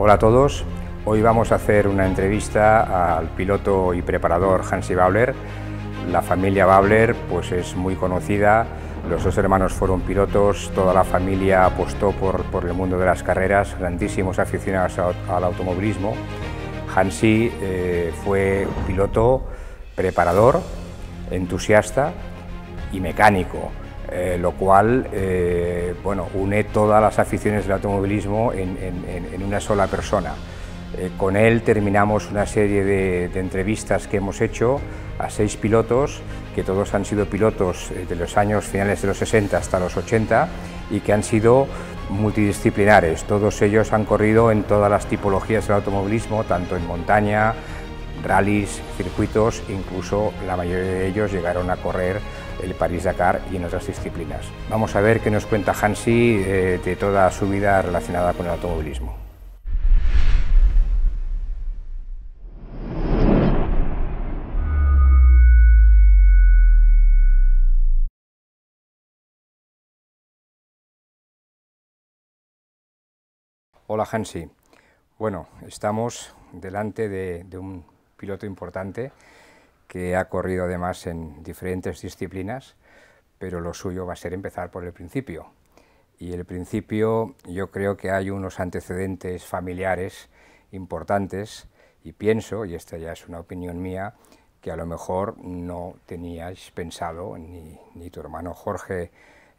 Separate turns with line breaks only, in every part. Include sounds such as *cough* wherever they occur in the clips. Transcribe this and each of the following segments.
Hola a todos, hoy vamos a hacer una entrevista al piloto y preparador Hansi Babler. La familia Babler pues es muy conocida, los dos hermanos fueron pilotos, toda la familia apostó por, el mundo de las carreras, grandísimos aficionados al automovilismo. Hansi eh, fue piloto, preparador, entusiasta y mecánico. Eh, lo cual eh, bueno, une todas las aficiones del automovilismo en, una sola persona. Eh, con él terminamos una serie de, de, entrevistas que hemos hecho a seis pilotos, que todos han sido pilotos de los años finales de los 60 hasta los 80 y que han sido multidisciplinares. Todos ellos han corrido en todas las tipologías del automovilismo, tanto en montaña, rallies, circuitos, incluso la mayoría de ellos llegaron a correr el París-Dakar y en otras disciplinas. Vamos a ver qué nos cuenta Hansi eh, de toda su vida relacionada con el automovilismo. Hola Hansi. Bueno, estamos delante de un piloto importante que ha corrido además en diferentes disciplinas, pero lo suyo va a ser empezar por el principio. Y el principio yo creo que hay unos antecedentes familiares importantes y pienso, y esta ya es una opinión mía, que a lo mejor no teníais pensado, ni, tu hermano Jorge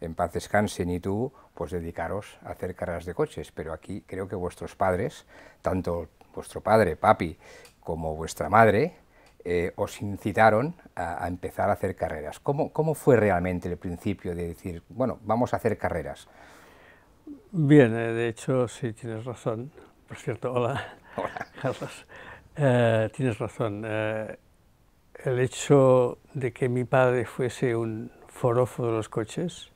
en paz descanse, ni tú, pues dedicaros a hacer carreras de coches. Pero aquí creo que vuestros padres, tanto vuestro padre, papi, como vuestra madre, eh, os incitaron a, empezar a hacer carreras. ¿Cómo, ¿Cómo fue realmente el principio de decir, bueno, vamos a hacer carreras?
Bien, eh, de hecho, sí, tienes razón. Por cierto, hola, *laughs* hola. Eh, tienes razón. el hecho de que mi padre fuese un forofo de los coches,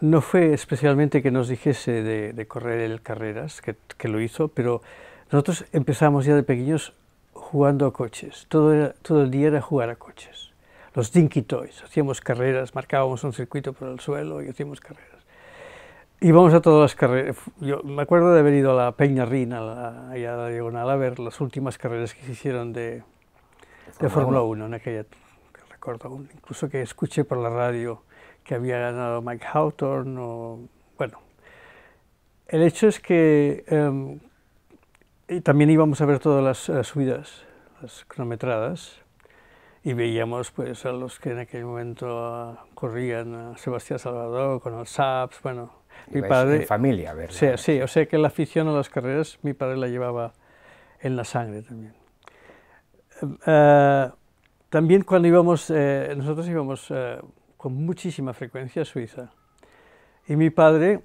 no fue especialmente que nos dijese de, correr carreras, que, que, lo hizo, pero nosotros empezamos ya de pequeños jugando a coches. Todo, todo el día era jugar a coches. Los dinky toys. Hacíamos carreras, marcábamos un circuito por el suelo y hacíamos carreras. Íbamos a todas las carreras. Yo me acuerdo de haber ido a la Peña Rina, allá a la Diagonal, a ver las últimas carreras que se hicieron de, de Fórmula 1 en aquella recuerdo aún, incluso que escuché por la radio que había ganado Mike Hawthorne o bueno. El hecho es que em, y también íbamos a ver todas las, eh, subidas, las cronometradas, y veíamos pues a los que en aquel momento ah, corrían, a Sebastián Salvador con los SAPS, bueno, mi padre... De familia, ¿verdad? Sí, sí, o sea que la afición a las carreras mi padre la llevaba en la sangre también. Eh, también cuando íbamos, eh, nosotros íbamos con muchísima frecuencia a Suiza, y mi padre,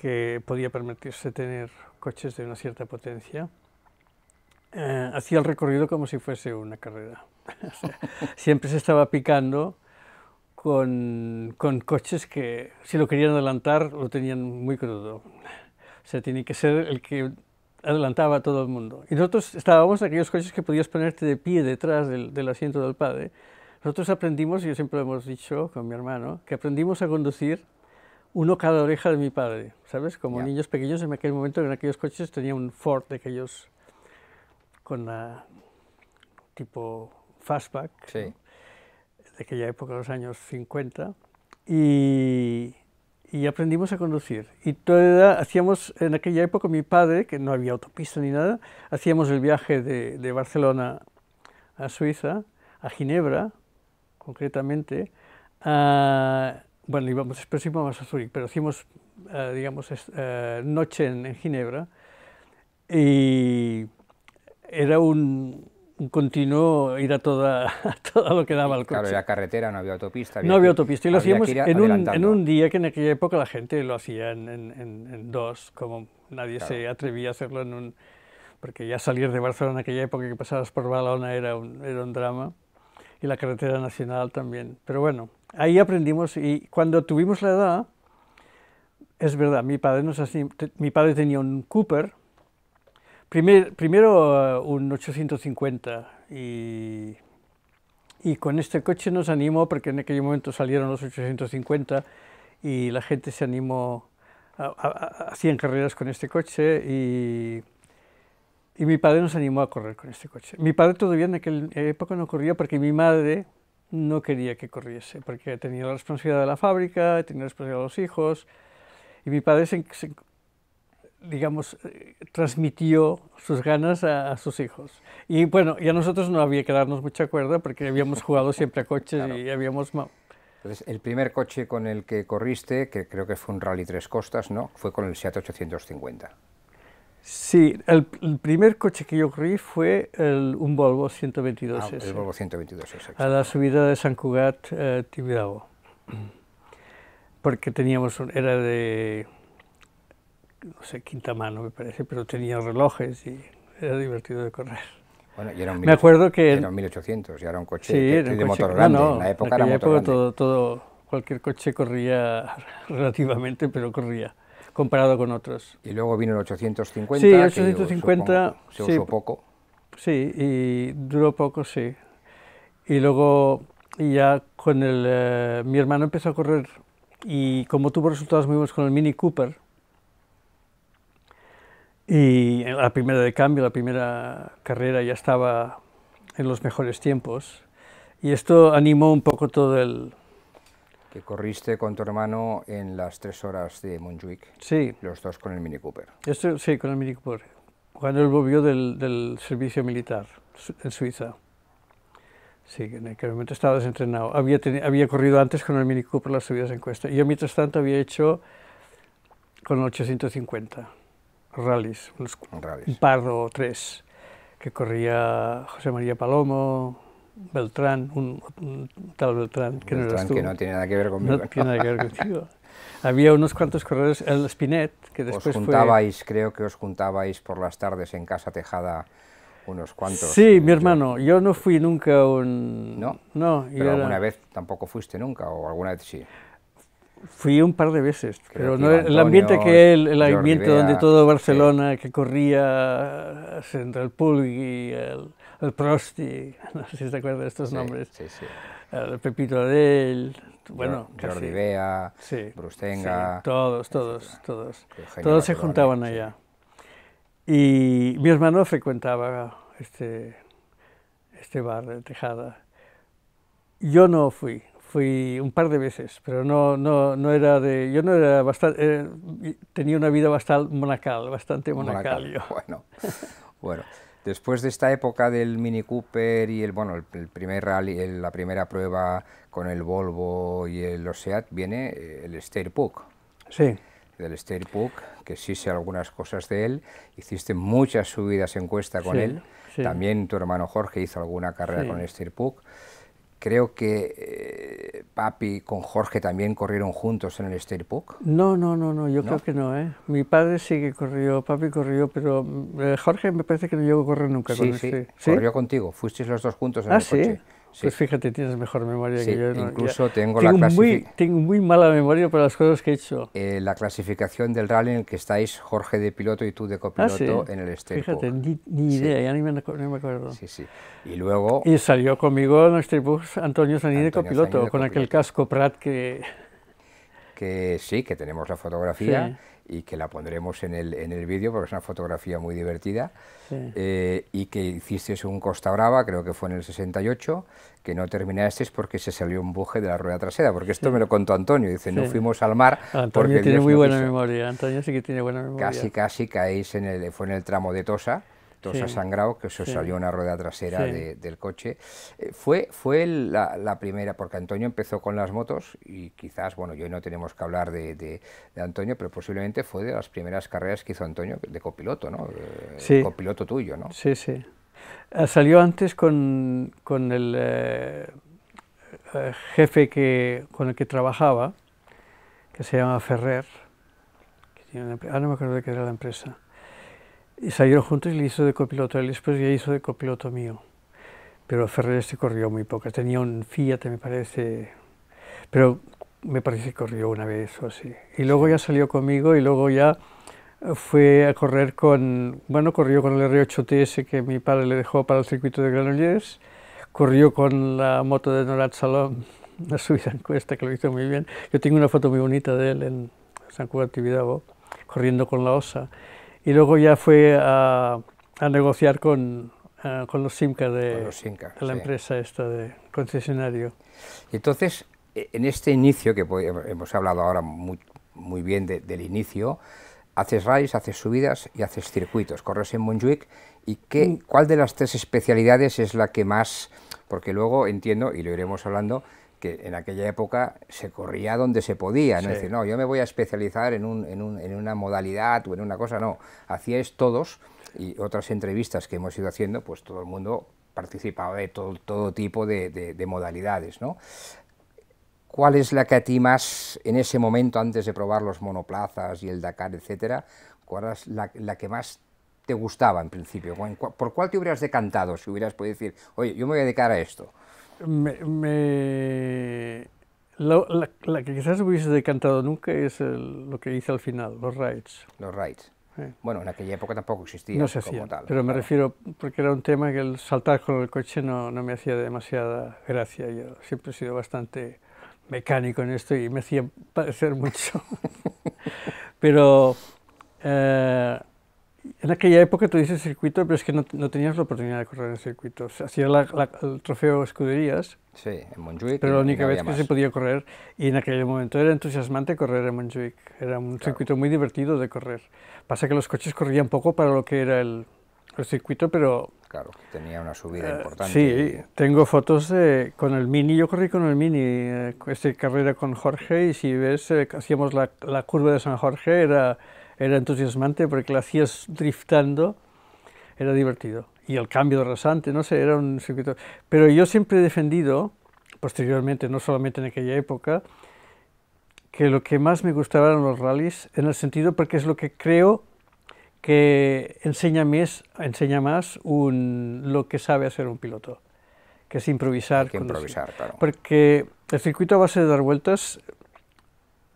que podía permitirse tener coches de una cierta potencia, eh, hacía el recorrido como si fuese una carrera. *laughs* siempre se estaba picando con, coches que si lo querían adelantar lo tenían muy crudo. O sea, tiene que ser el que adelantaba a todo el mundo. Y nosotros estábamos en aquellos coches que podías ponerte de pie detrás del, del asiento del padre. Nosotros aprendimos, y yo siempre lo hemos dicho con mi hermano, que aprendimos a conducir uno cada oreja de mi padre, ¿sabes? Como niños pequeños en aquel momento, en aquellos coches tenía un Ford de aquellos con la tipo fastback, de aquella época, los años 50, y, y aprendimos a conducir. Y toda, hacíamos, en aquella época, mi padre, que no había autopista ni nada, hacíamos el viaje de, de Barcelona a Suiza, a Ginebra, concretamente, a bueno, íbamos, después íbamos a Zurich, pero hicimos, eh, digamos, eh, noche en, Ginebra y era un, continuo ir a toda, *laughs* todo lo que daba el coche. Claro,
era carretera, no había autopista. no había autopista, y lo hacíamos en
un, día que en aquella época la gente lo hacía en, dos, como nadie se atrevía a hacerlo en un... Porque ya salir de Barcelona en aquella época que pasabas por Balona era era un drama y la carretera nacional también. Pero bueno, ahí aprendimos y cuando tuvimos la edad, es verdad, mi padre, nos mi padre tenía un Cooper, primer, primero eh, un 850 y, y con este coche nos animó porque en aquel momento salieron los 850 y la gente se animó, a, a, hacían carreras con este coche y y mi padre nos animó a correr con este coche. Mi padre todavía en aquella época no corría porque mi madre no quería que corriese, porque tenía la responsabilidad de la fábrica, tenía la responsabilidad de los hijos, y mi padre, se, digamos, eh, transmitió sus ganas a, sus hijos. Y bueno, y a nosotros no había que darnos mucha cuerda porque habíamos jugado siempre a coches y habíamos...
Entonces, el primer coche con el que corriste, que creo que fue un Rally Tres Costas, ¿no? Fue con el Seat 850.
Sí, el, primer coche que yo corrí fue un Volvo 122 ah, el Volvo 122 exacto. A la subida de San Cugat, a eh, Tibidabo. Porque teníamos, un, era de, no sé, quinta mano me parece, pero tenía relojes y era divertido de correr.
Bueno, y era un, 1800, me acuerdo que era un 1800, y era un coche, de motor grande, en la época era motor época grande.
Todo, todo, cualquier coche corría *laughs* relativamente, pero corría comparado con otros. Y luego
vino el 850, sí, el 850 se usó poco.
Sí, y duró poco, sí. Y luego ya con el, eh, mi hermano empezó a correr y como tuvo resultados muy buenos con el Mini Cooper, y la primera de cambio, la primera carrera ya estaba en los mejores tiempos, y esto animó un poco todo el, que corriste con
tu hermano en las tres horas de Montjuic. Sí. Los dos con el Mini Cooper.
Este, sí, con el Mini Cooper. Cuando él volvió del, servicio militar en Suiza. Sí, en aquel momento estaba desentrenado. Había, había corrido antes con el Mini Cooper las subidas en cuesta. Yo, mientras tanto, había hecho con 850 rallies, rallies. un par o tres, que corría José María Palomo, Beltrán, un, tal Beltrán, que no eras tú. que no tiene nada que ver conmigo. No, tiene nada que ver contigo. Había unos cuantos corredores, el Spinet, que después Os juntabais, creo que os
juntabais por las tardes en Casa Tejada unos cuantos. Sí,
mi hermano, yo no fui nunca un... No, no pero alguna
vez tampoco fuiste nunca, o alguna vez sí.
Fui un par de veces, pero no, el ambiente que él, el ambiente donde todo Barcelona que corría entre el Pulg y el, el Prosti, *laughs* no sé si se acuerdas de estos nombres, el Pepito Adel, bueno, Jordi Brustenga, todos, todos, todos, todos se juntaban allá. Y mi hermano frecuentaba este, este bar de Tejada. Yo no fui, fui un par de veces, pero no, no, no era de, yo no era bastante, eh, tenía una vida bastante monacal, bastante monacal,
Bueno, *laughs* bueno. Después de esta época del Mini Cooper y el bueno el, primer rally, la primera prueba con el Volvo y el Oseat viene eh, el Puck. Sí. Del Puck, que sí sé algunas cosas de él. Hiciste muchas subidas en cuesta con él. También tu hermano Jorge hizo alguna carrera con el Puck. Creo que eh, papi con Jorge también corrieron juntos en el Steelbook.
No, no, no, no, yo creo que no. ¿eh? Mi padre sí que corrió, papi corrió, pero eh, Jorge me parece que no llegó a correr nunca sí, sí. corrió
contigo, fuisteis los dos juntos en ah, el sí? coche. Pues fíjate, tienes mejor memoria que yo. Incluso tengo, tengo muy,
Tengo muy mala
memoria para las cosas que he hecho. Eh, la clasificación del rally en que estáis Jorge de piloto y tú de ah, copiloto en el Sterpo. Fíjate, ni, idea,
ya ni me, me, acuerdo. Sí, sí. Y luego... Y salió conmigo en el Antonio Saní de copiloto, con aquel casco Prat que...
Que sí, que tenemos la fotografía y que la pondremos en el, en el vídeo porque es una fotografía muy divertida, eh, y que hiciste un Costa Brava, creo que fue en el 68, que no terminasteis porque se salió un buje de la rueda trasera, porque esto me lo contó Antonio, dice, no fuimos al mar. Antonio porque tiene muy buena
memoria, Antonio sí que tiene buena memoria. Casi,
casi caéis en el, fue en el tramo de Tosa, se ha sangrado, que se salió una rueda trasera del coche. Eh, fue fue la, primera, porque Antonio empezó con las motos y quizás, bueno, yo no tenemos que hablar de, Antonio, pero posiblemente fue de las primeras carreras que hizo Antonio de copiloto,
¿no? Eh, copiloto tuyo, ¿no? Sí, sí. Eh, salió antes con, con el jefe que, con el que trabajaba, que se llama Ferrer, que ah, no me acuerdo de qué era la empresa y salieron juntos y le hizo de copiloto él, después ya hizo de copiloto mío. Pero Ferrer se este corrió muy poco. tenía un Fiat, me parece, pero me parece que corrió una vez o así. Y luego ya salió conmigo y luego ya fue a correr con, bueno, corrió con el R8TS que mi padre le dejó para el circuito de Granollers, corrió con la moto de norad Salom, *laughs* la subida en cuesta que lo hizo muy bien. Yo tengo una foto muy bonita de él en San de Actividad, corriendo con la osa y luego ya fue a, negociar eh, con, los Simca de, la empresa esta de concesionario.
Y entonces, e, en este inicio, que hemos hablado ahora muy, muy bien del inicio, haces rallies, haces subidas y haces circuitos, corres en Montjuic, ¿y qué, mm. cuál de las tres especialidades es la que más, porque luego entiendo, y lo iremos hablando, que en aquella época se corría donde se podía, no es decir, no, yo me voy a especializar en, un, en, un, en una modalidad o en una cosa, no, hacíais todos y otras entrevistas que hemos ido haciendo, pues todo el mundo participaba de todo, todo tipo de, modalidades, ¿no? ¿Cuál es la que a ti más, en ese momento, antes de probar los monoplazas y el Dakar, etcétera, cuál es la, la que más te gustaba en principio? ¿Por cuál te hubieras decantado si hubieras podido decir, oye, yo me voy a dedicar a
esto? me, la, que quizás hubiese decantado nunca es lo que hice al final, los rights.
Los rights. Bueno, en aquella época tampoco existía no como tal.
Pero me refiero, porque era un tema que el saltar con el coche no, me hacía demasiada gracia. Yo siempre he sido bastante mecánico en esto y me hacía padecer mucho. *laughs* pero eh, en aquella época tú dices circuito, pero es que no, tenías la oportunidad de correr en circuito. Hacía el trofeo Escuderías. Sí, en Pero la única vez que se podía correr, y en aquel momento era entusiasmante correr en Montjuic. Era un circuito muy divertido de correr. Pasa que los coches corrían poco para lo que era el, el circuito, pero... Claro, tenía una subida eh, importante. Sí, tengo fotos con el Mini, yo corrí con el Mini, eh, esta carrera con Jorge, y si ves, eh, hacíamos la, la curva de San Jorge, era era entusiasmante porque lo hacías driftando, era divertido. Y el cambio de rasante, no sé, era un circuito. Pero yo siempre he defendido, posteriormente, no solamente en aquella época, que lo que más me gustaban eran los rallies, en el sentido porque es lo que creo que enseña más, enseña más un, lo que sabe hacer un piloto, que es improvisar. que improvisar, Porque el circuito a base de dar vueltas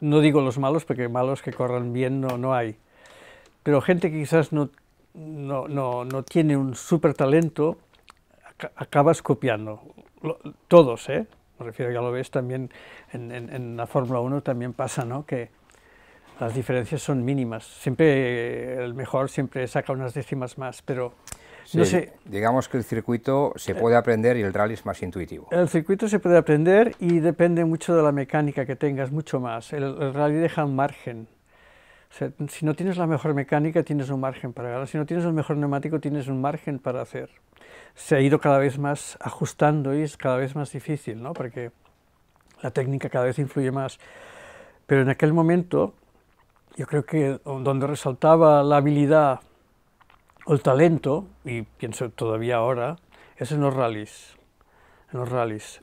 no digo los malos, porque malos que corran bien no, no hay. Pero gente que quizás no, no, tiene un súper talento, acabas copiando. todos, ¿eh? Me refiero, ya lo ves también en, la Fórmula 1 también pasa, ¿no? Que las diferencias son mínimas. Siempre el mejor siempre saca unas décimas más, pero
digamos que el circuito se puede eh, aprender y el rally es más intuitivo.
El circuito se puede aprender y depende mucho de la mecánica que tengas, mucho más. El, rally deja un margen. si no tienes la mejor mecánica, tienes un margen para ganar. Si no tienes el mejor neumático, tienes un margen para hacer. Se ha ido cada vez más ajustando y es cada vez más difícil, ¿no? Porque la técnica cada vez influye más. Pero en aquel momento, yo creo que donde resaltaba la habilidad el talento, y pienso todavía ahora, es en los rallies. En los rallies.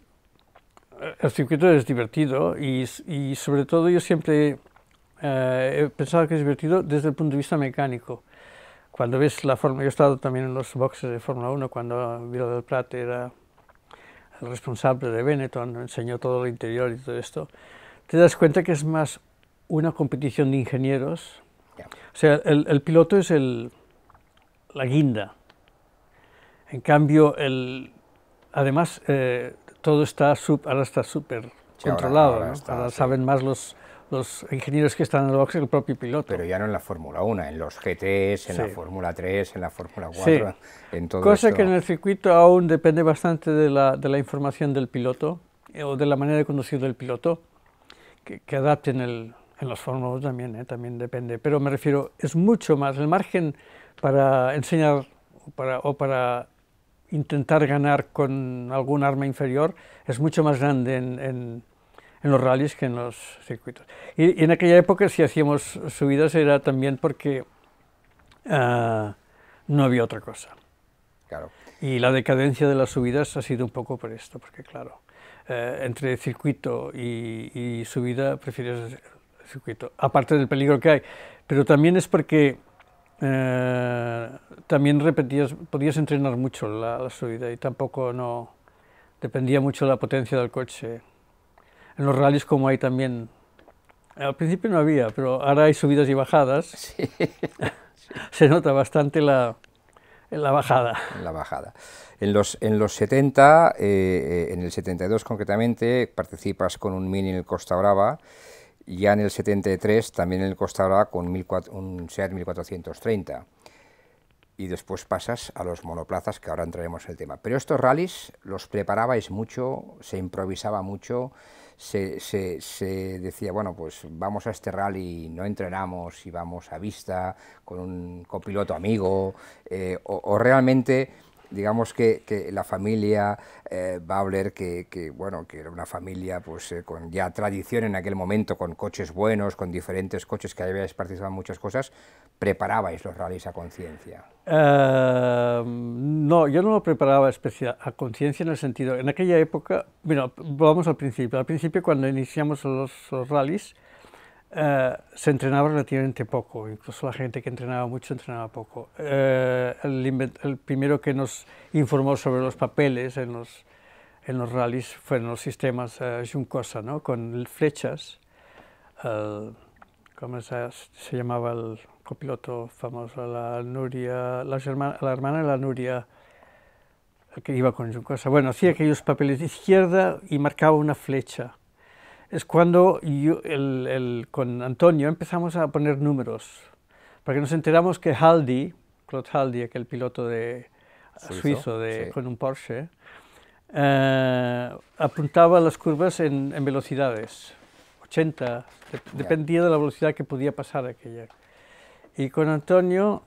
El circuito es divertido y, sobre todo yo siempre eh, he pensado que es divertido desde el punto de vista mecánico. Cuando ves la forma, yo he estado también en los boxes de Fórmula 1 cuando Vila del Prat era el responsable de Benetton, enseñó todo lo interior y todo esto, te das cuenta que es más una competición de ingenieros. O sea, el piloto es el, la guinda. En cambio, el, además, eh, todo está ahora está súper controlado. ahora, saben más los, los ingenieros que están en el box que el propio piloto. Pero ya no en la Fórmula 1, en los GTs, en la Fórmula
3, en la Fórmula 4, en todo Cosa que en
el circuito aún depende bastante de la, de la información del piloto eh, o de la manera de conducir del piloto, que, que adapten el, en los Fórmulas también, eh, también depende. Pero me refiero, es mucho más, el margen para enseñar para, o para intentar ganar con algún arma inferior es mucho más grande en, los rallies que en los circuitos. Y, en aquella época si hacíamos subidas era también porque ah, no había otra cosa. Claro. Y la decadencia de las subidas ha sido un poco por esto, porque claro, eh, entre circuito y, y subida prefieres el circuito, aparte del peligro que hay. Pero también es porque eh, también repetías, podías entrenar mucho la, subida y tampoco no dependía mucho la potencia del coche. En los rallies como hay también, al principio no había, pero ahora hay subidas y bajadas. *laughs* Se nota bastante la, la bajada. La bajada.
En los, en los 70, eh, eh, en el 72 concretamente, participas con un Mini en el Costa Brava ya en el 73 también Costa costaba con un SEAT 1430 y después pasas a los monoplazas, que ahora entraremos en el tema. Pero estos rallies los preparabais mucho, se improvisaba mucho, se, se, se, decía, bueno, pues vamos a este rally, no entrenamos y vamos a vista con un copiloto amigo, eh, o, realmente digamos que, que la familia eh, que, que, bueno, que era una familia pues, eh, con ya tradición en aquel momento, con coches buenos, con diferentes coches que habíais participado en muchas cosas, preparabais los rallies a conciencia.
Em, no, yo no lo preparaba especial, a conciencia en el sentido, en aquella época, bueno, vamos al principio, al principio cuando iniciamos los rallies, eh, se entrenaba relativamente poco, incluso la gente que entrenaba mucho entrenaba poco. Eh, el, primero que nos informó sobre los papeles en los, en rallies fueron los sistemas de eh, Juncosa, ¿no? con flechas. ¿Cómo se, llamaba el copiloto famoso? La Nuria, la, la hermana de la Nuria, que iba con Juncosa. Bueno, hacía aquellos papeles de izquierda y marcaba una flecha es cuando yo, con Antonio empezamos a poner números, porque nos enteramos que Haldi, Claude Haldi, aquel piloto de, suizo, con un Porsche, eh, apuntaba las curvas en, velocidades, 80, dependía de la velocidad que podía pasar aquella. Y con Antonio,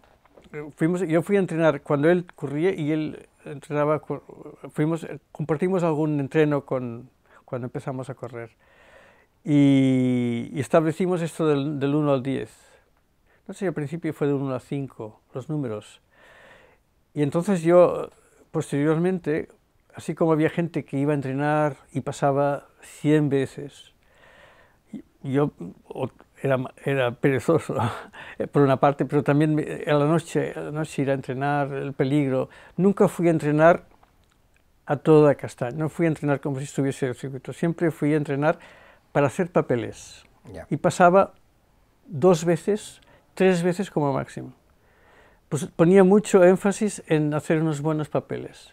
eh, fuimos, yo fui a entrenar cuando él corría y él entrenaba, fuimos, eh, compartimos algún entreno con, cuando empezamos a correr y, establecimos esto del, 1 al 10. No sé, al principio fue del 1 al 5, los números. Y entonces yo, posteriormente, así como había gente que iba a entrenar y pasaba 100 veces, yo era, perezoso *laughs* por una parte, pero también a la noche, a la noche ir a entrenar, el peligro. Nunca fui a entrenar a toda castaña, no fui a entrenar como si estuviese en el circuito, siempre fui a entrenar para hacer papeles. Y pasaba dos veces, tres veces como máximo. Pues ponía mucho énfasis en hacer unos buenos papeles.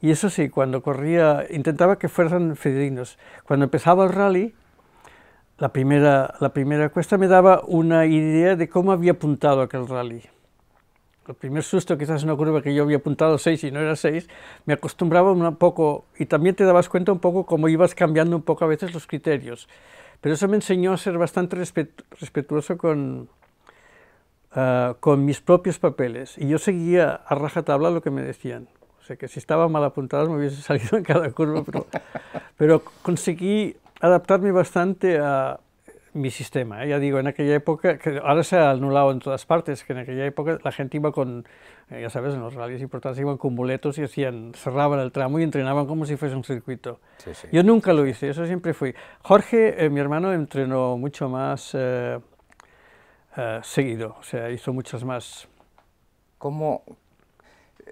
Y eso sí, cuando corría, intentaba que fueran fidedignos. Cuando empezaba el rally, la primera, la primera cuesta me daba una idea de cómo había apuntado aquel rally el primer susto, quizás una curva que yo había apuntado 6 y no era 6, me acostumbraba un poco y también te dabas cuenta un poco cómo ibas cambiando un poco a veces los criterios. Pero eso me enseñó a ser bastante respetuoso con, ah, con mis propios papeles y yo seguía a rajatabla lo que me decían. O sea que si estaba mal apuntado me hubiese *laughs* salido en cada curva, pero, pero conseguí adaptarme bastante a, mi sistema. ¿eh? Ya digo, en aquella época, que ahora se ha anulado en todas partes, que en aquella época la gente iba con, eh, ya sabes, en los rallies importantes iban con muletos y hacían, cerraban el tramo y entrenaban como si fuese un circuito. Yo nunca lo hice, eso siempre fui. Jorge, eh, mi hermano, entrenó mucho más seguido, o sea, hizo muchas más. ¿Cómo,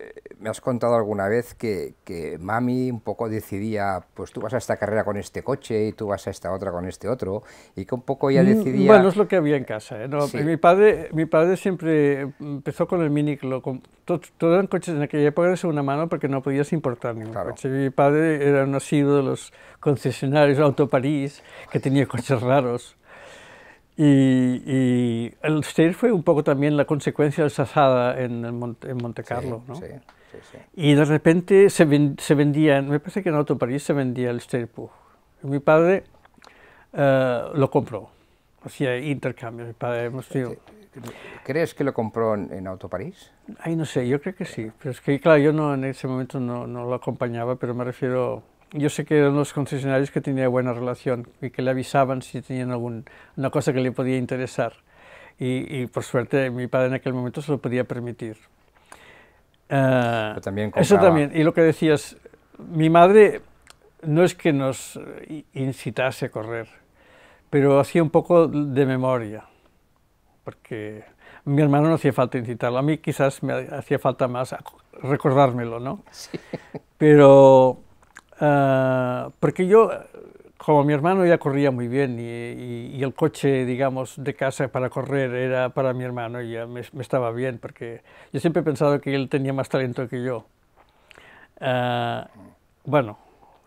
eh, me has contado alguna vez que, que, mami un poco decidía, pues tú vas a esta carrera con este coche y tú vas a esta otra con este otro, y que un poco ella mm, decidía... Bueno, es lo que había en casa. ¿eh? mi, padre,
mi padre siempre empezó con el mini, con, todos los eran coches en aquella época de una mano porque no podías importar ningún coche. Mi padre era un de los concesionarios Auto París, que tenía coches raros. Y, el stage fue un poco también la consecuencia de esa en, en Monte Carlo, ¿no? Sí, sí, y de repente se, se vendían, me parece que en Auto París se vendía el stage Mi padre eh, lo compró, hacía intercambio mi padre hemos ¿Crees que lo
compró en, Auto París?
Ay, no sé, yo creo que sí, pero es que claro, yo no, en ese momento no, no lo acompañaba, pero me refiero yo sé que eran los concesionarios que tenía buena relación y que le avisaban si tenían alguna cosa que le podía interesar. Y, por suerte mi padre en aquel momento se lo podía permitir. también ah, eso también. Y lo que decías, mi madre no es que nos incitase a correr, pero hacía un poco de memoria, porque a mi hermano no hacía falta incitarlo, a mí quizás me hacía falta más recordármelo, ¿no? Sí. Pero Ah, porque yo, como mi hermano ya corría muy bien y, el coche, digamos, de casa para correr era para mi hermano y ya me, estaba bien, porque yo siempre he pensado que él tenía más talento que yo. Ah, bueno.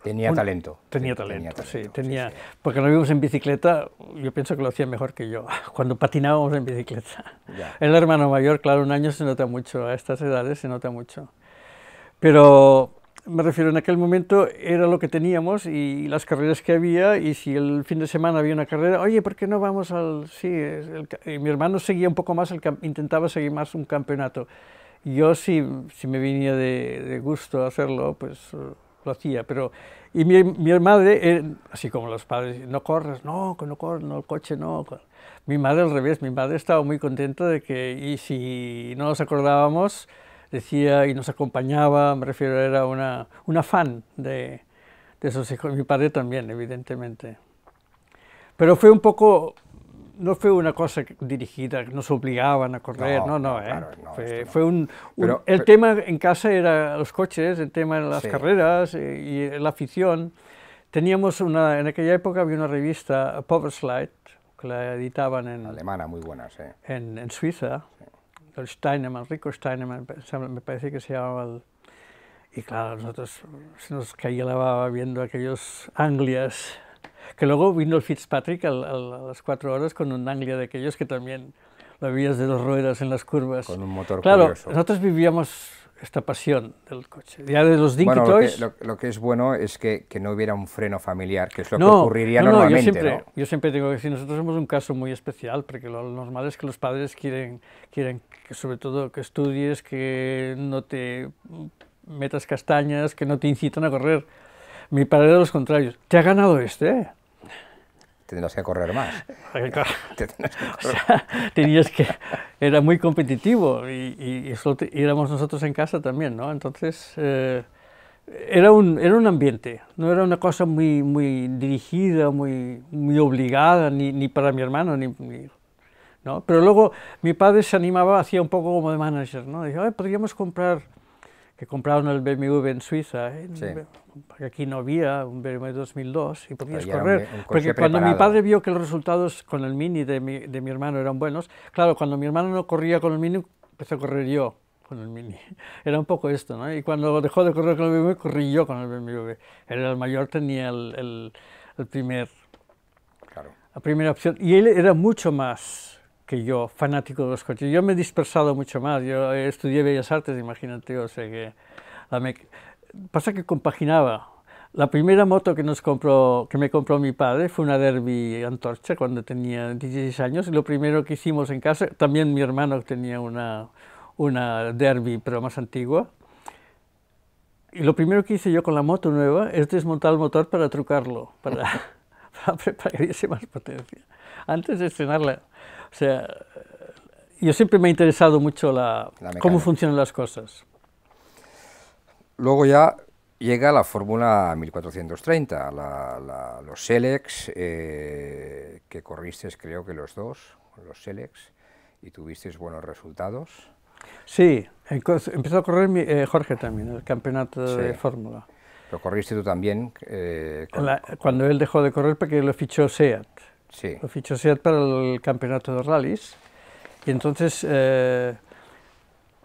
Tenía talento. Tenía talento, sí, tenía, Porque nos vimos en bicicleta, yo pienso que lo hacía mejor que yo, *laughs* cuando patinábamos en bicicleta. El hermano mayor, claro, un año se nota mucho, a estas edades se nota mucho. Pero me refiero, en aquel momento era lo que teníamos y las carreras que había, y si el fin de semana había una carrera, oye, ¿por qué no vamos al...? Sí, mi hermano seguía un poco más, el, intentaba seguir más un campeonato. Yo si, si me venía de, gusto hacerlo, pues eh, lo hacía, pero... Y mi, mi madre, eh, así como los padres, no corres, no, no corres, no, el coche no. Mi madre al revés, mi madre estaba muy contenta de que, y si no nos acordábamos, decía y nos acompañaba, me refiero, era una, una fan de, de esos hijos, mi padre también, evidentemente. Pero fue un poco, no fue una cosa dirigida, nos obligaban a correr, no, no, ¿eh? fue, un, el tema en casa era los coches, el tema en las carreras eh, y, eh, la afición. Teníamos una, en aquella época había una revista, Power Slide, que la editaban en... Alemana, muy buena, sí. En, Suiza del Steinemann, Rico Steinemann, me parece que se llamaba el, y claro, nosotros se nos caía la baba viendo aquellos Anglias, que luego vino el Fitzpatrick a las cuatro horas con un Anglia de aquellos que también lo veías de dos ruedas en las curvas. Con un motor Claro, nosotros vivíamos esta pasión del coche. Ya de los Dinky
Lo que, es bueno es que, que, no hubiera un freno familiar, que es lo que ocurriría no, normalmente, yo siempre, ¿no?
Yo siempre tengo que si nosotros somos un caso muy especial, porque lo normal es que los padres quieren, quieren sobre todo que estudies, que no te metas castañas, que no te incitan a correr. Mi padre era los contrarios. Te ha ganado este. ¿eh?
Tendrás que correr más. *laughs*
*laughs* O sea, tenías que... Era muy competitivo y, éramos nosotros en casa también, ¿no? Entonces... Eh, era un, era un ambiente, no era una cosa muy, muy dirigida, muy, muy obligada, ni, para mi hermano, ni, ni ¿no? Pero luego mi padre se animaba, hacía un poco como de manager, ¿no? Dijo, podríamos comprar, que compraron el BMW en Suiza, ¿eh? porque aquí no había un BMW 2002 y podías correr. porque cuando mi padre vio que los resultados con el Mini de mi, de mi hermano eran buenos, claro, cuando mi hermano no corría con el Mini, empecé a correr yo con el Mini. *laughs* Era un poco esto, ¿no? Y cuando dejó de correr con el BMW, corrí yo con el BMW. Era el mayor, tenía el, el, primer... Claro. La primera opción. Y él era mucho más que yo, fanático de los coches. Yo me he dispersado mucho más, yo eh, estudié Bellas Artes, imagínate, o sea que... Pasa que compaginaba. La primera moto que, nos compró, que me compró mi padre fue una Derby Antorcha cuando tenía 16 años. Y lo primero que hicimos en casa, también mi hermano tenía una, una Derby, pero más antigua. Y lo primero que hice yo con la moto nueva es desmontar el motor para trucarlo, para, *laughs* para que más potencia. Antes de estrenarla, o sea, eh, yo siempre me ha interesado mucho la, cómo funcionan las cosas.
Luego ya llega la Fórmula 1430, la, los Selex, eh, que corriste creo que los dos, los Selex, y tuvisteis buenos resultados.
Sí, empezó a correr eh, Jorge también, el campeonato de Fórmula.
Lo corriste tú también.
cuando él dejó de correr porque lo fichó SEAT. Sí. Lo fichó Seat para el campeonato de rallies. Y entonces eh,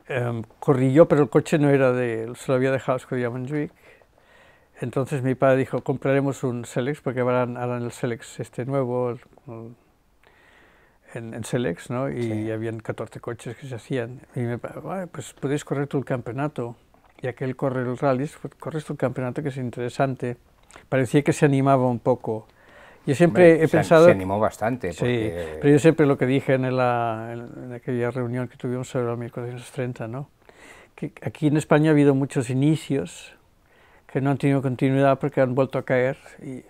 em, corrí yo, pero el coche no era de se lo había dejado a Montjuic. Entonces mi padre dijo, compraremos un Selex, porque harán, el Selex este nuevo en, Selex, ¿no? Y habían 14 coches que se hacían. Y me pues podéis correr tú el campeonato. Y aquel correr el rally pues, corres tú el campeonato, que es interesante. Parecía que se animaba un poco yo siempre he pensado... Se animó bastante. Sí, pero yo siempre lo que dije en, la, aquella reunión que tuvimos sobre el 1430, ¿no? que aquí en España ha habido muchos inicios que no han tenido continuidad porque han vuelto a caer y,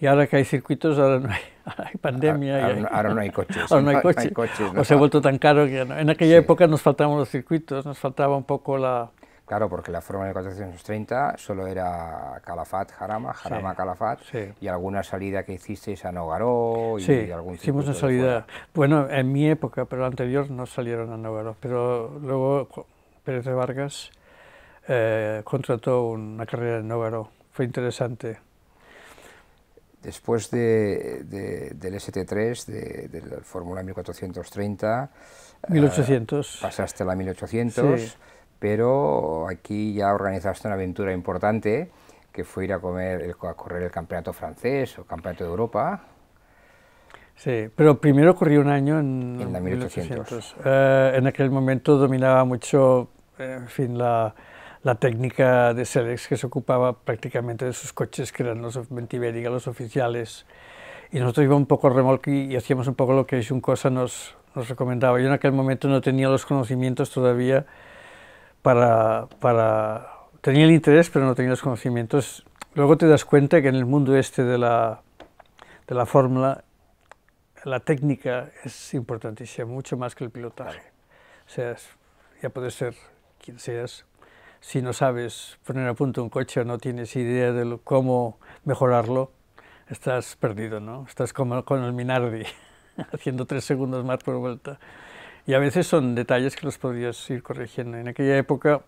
y ahora que hay circuitos, ahora no hay, *laughs* pandemia. Ahora, no hay coches. *laughs* Ahora no hay, coches. o se ha vuelto tan caro que En aquella época nos faltaban los circuitos, nos faltaba un poco la,
Claro, porque la Fórmula de 1430 solo era Calafat, Jarama, Jarama, Calafat, y alguna salida que hicisteis a Nogaro y, sí, hicimos una
salida, bueno, en mi época, pero anterior no salieron a Nogaro, pero luego Pérez de Vargas eh, contrató una carrera en Nogaro. fue interesante.
Después del ST3, de, la Fórmula 1430, 1800. Eh, pasaste a la 1800 pero aquí ya organizaste una aventura importante que fue ir a, comer, a correr el campeonato francés o campeonato de Europa.
Sí, pero primero corrí un año en, en 1800. Eh, en aquel momento dominaba mucho, eh, en fin, la, técnica de Selex que se ocupaba prácticamente de sus coches, que eran los Ventiveriga, los oficiales. Y nosotros íbamos un poco remolque y, hacíamos un poco lo que un Cosa nos, nos recomendaba. Yo en aquel momento no tenía los conocimientos todavía para, para... Tenía el interés, pero no tenía los conocimientos. Luego te das cuenta que en el mundo este de la, de la fórmula, la técnica es importantísima, mucho más que el pilotaje. O sea, ya puedes ser quien seas, si no sabes poner a punto un coche o no tienes idea de cómo mejorarlo, estás perdido, ¿no? Estás como con el Minardi, *laughs* haciendo tres segundos más por vuelta. Y a veces son detalles que los podrías ir corrigiendo. En aquella época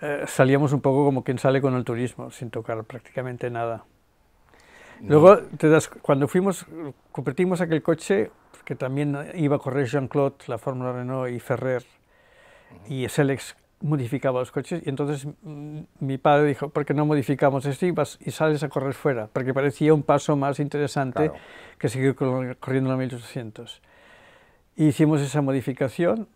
eh, salíamos un poco como quien sale con el turismo, sin tocar prácticamente nada. Luego, te das, cuando fuimos, competimos aquel coche, que también iba a correr Jean-Claude, la Fórmula Renault y Ferrer, y Selex modificaba los coches, y entonces mm, mi padre dijo, ¿por qué no modificamos esto y, vas, y sales a correr fuera? Porque parecía un paso más interesante que seguir corriendo en los 1800. Hicimos esa modificación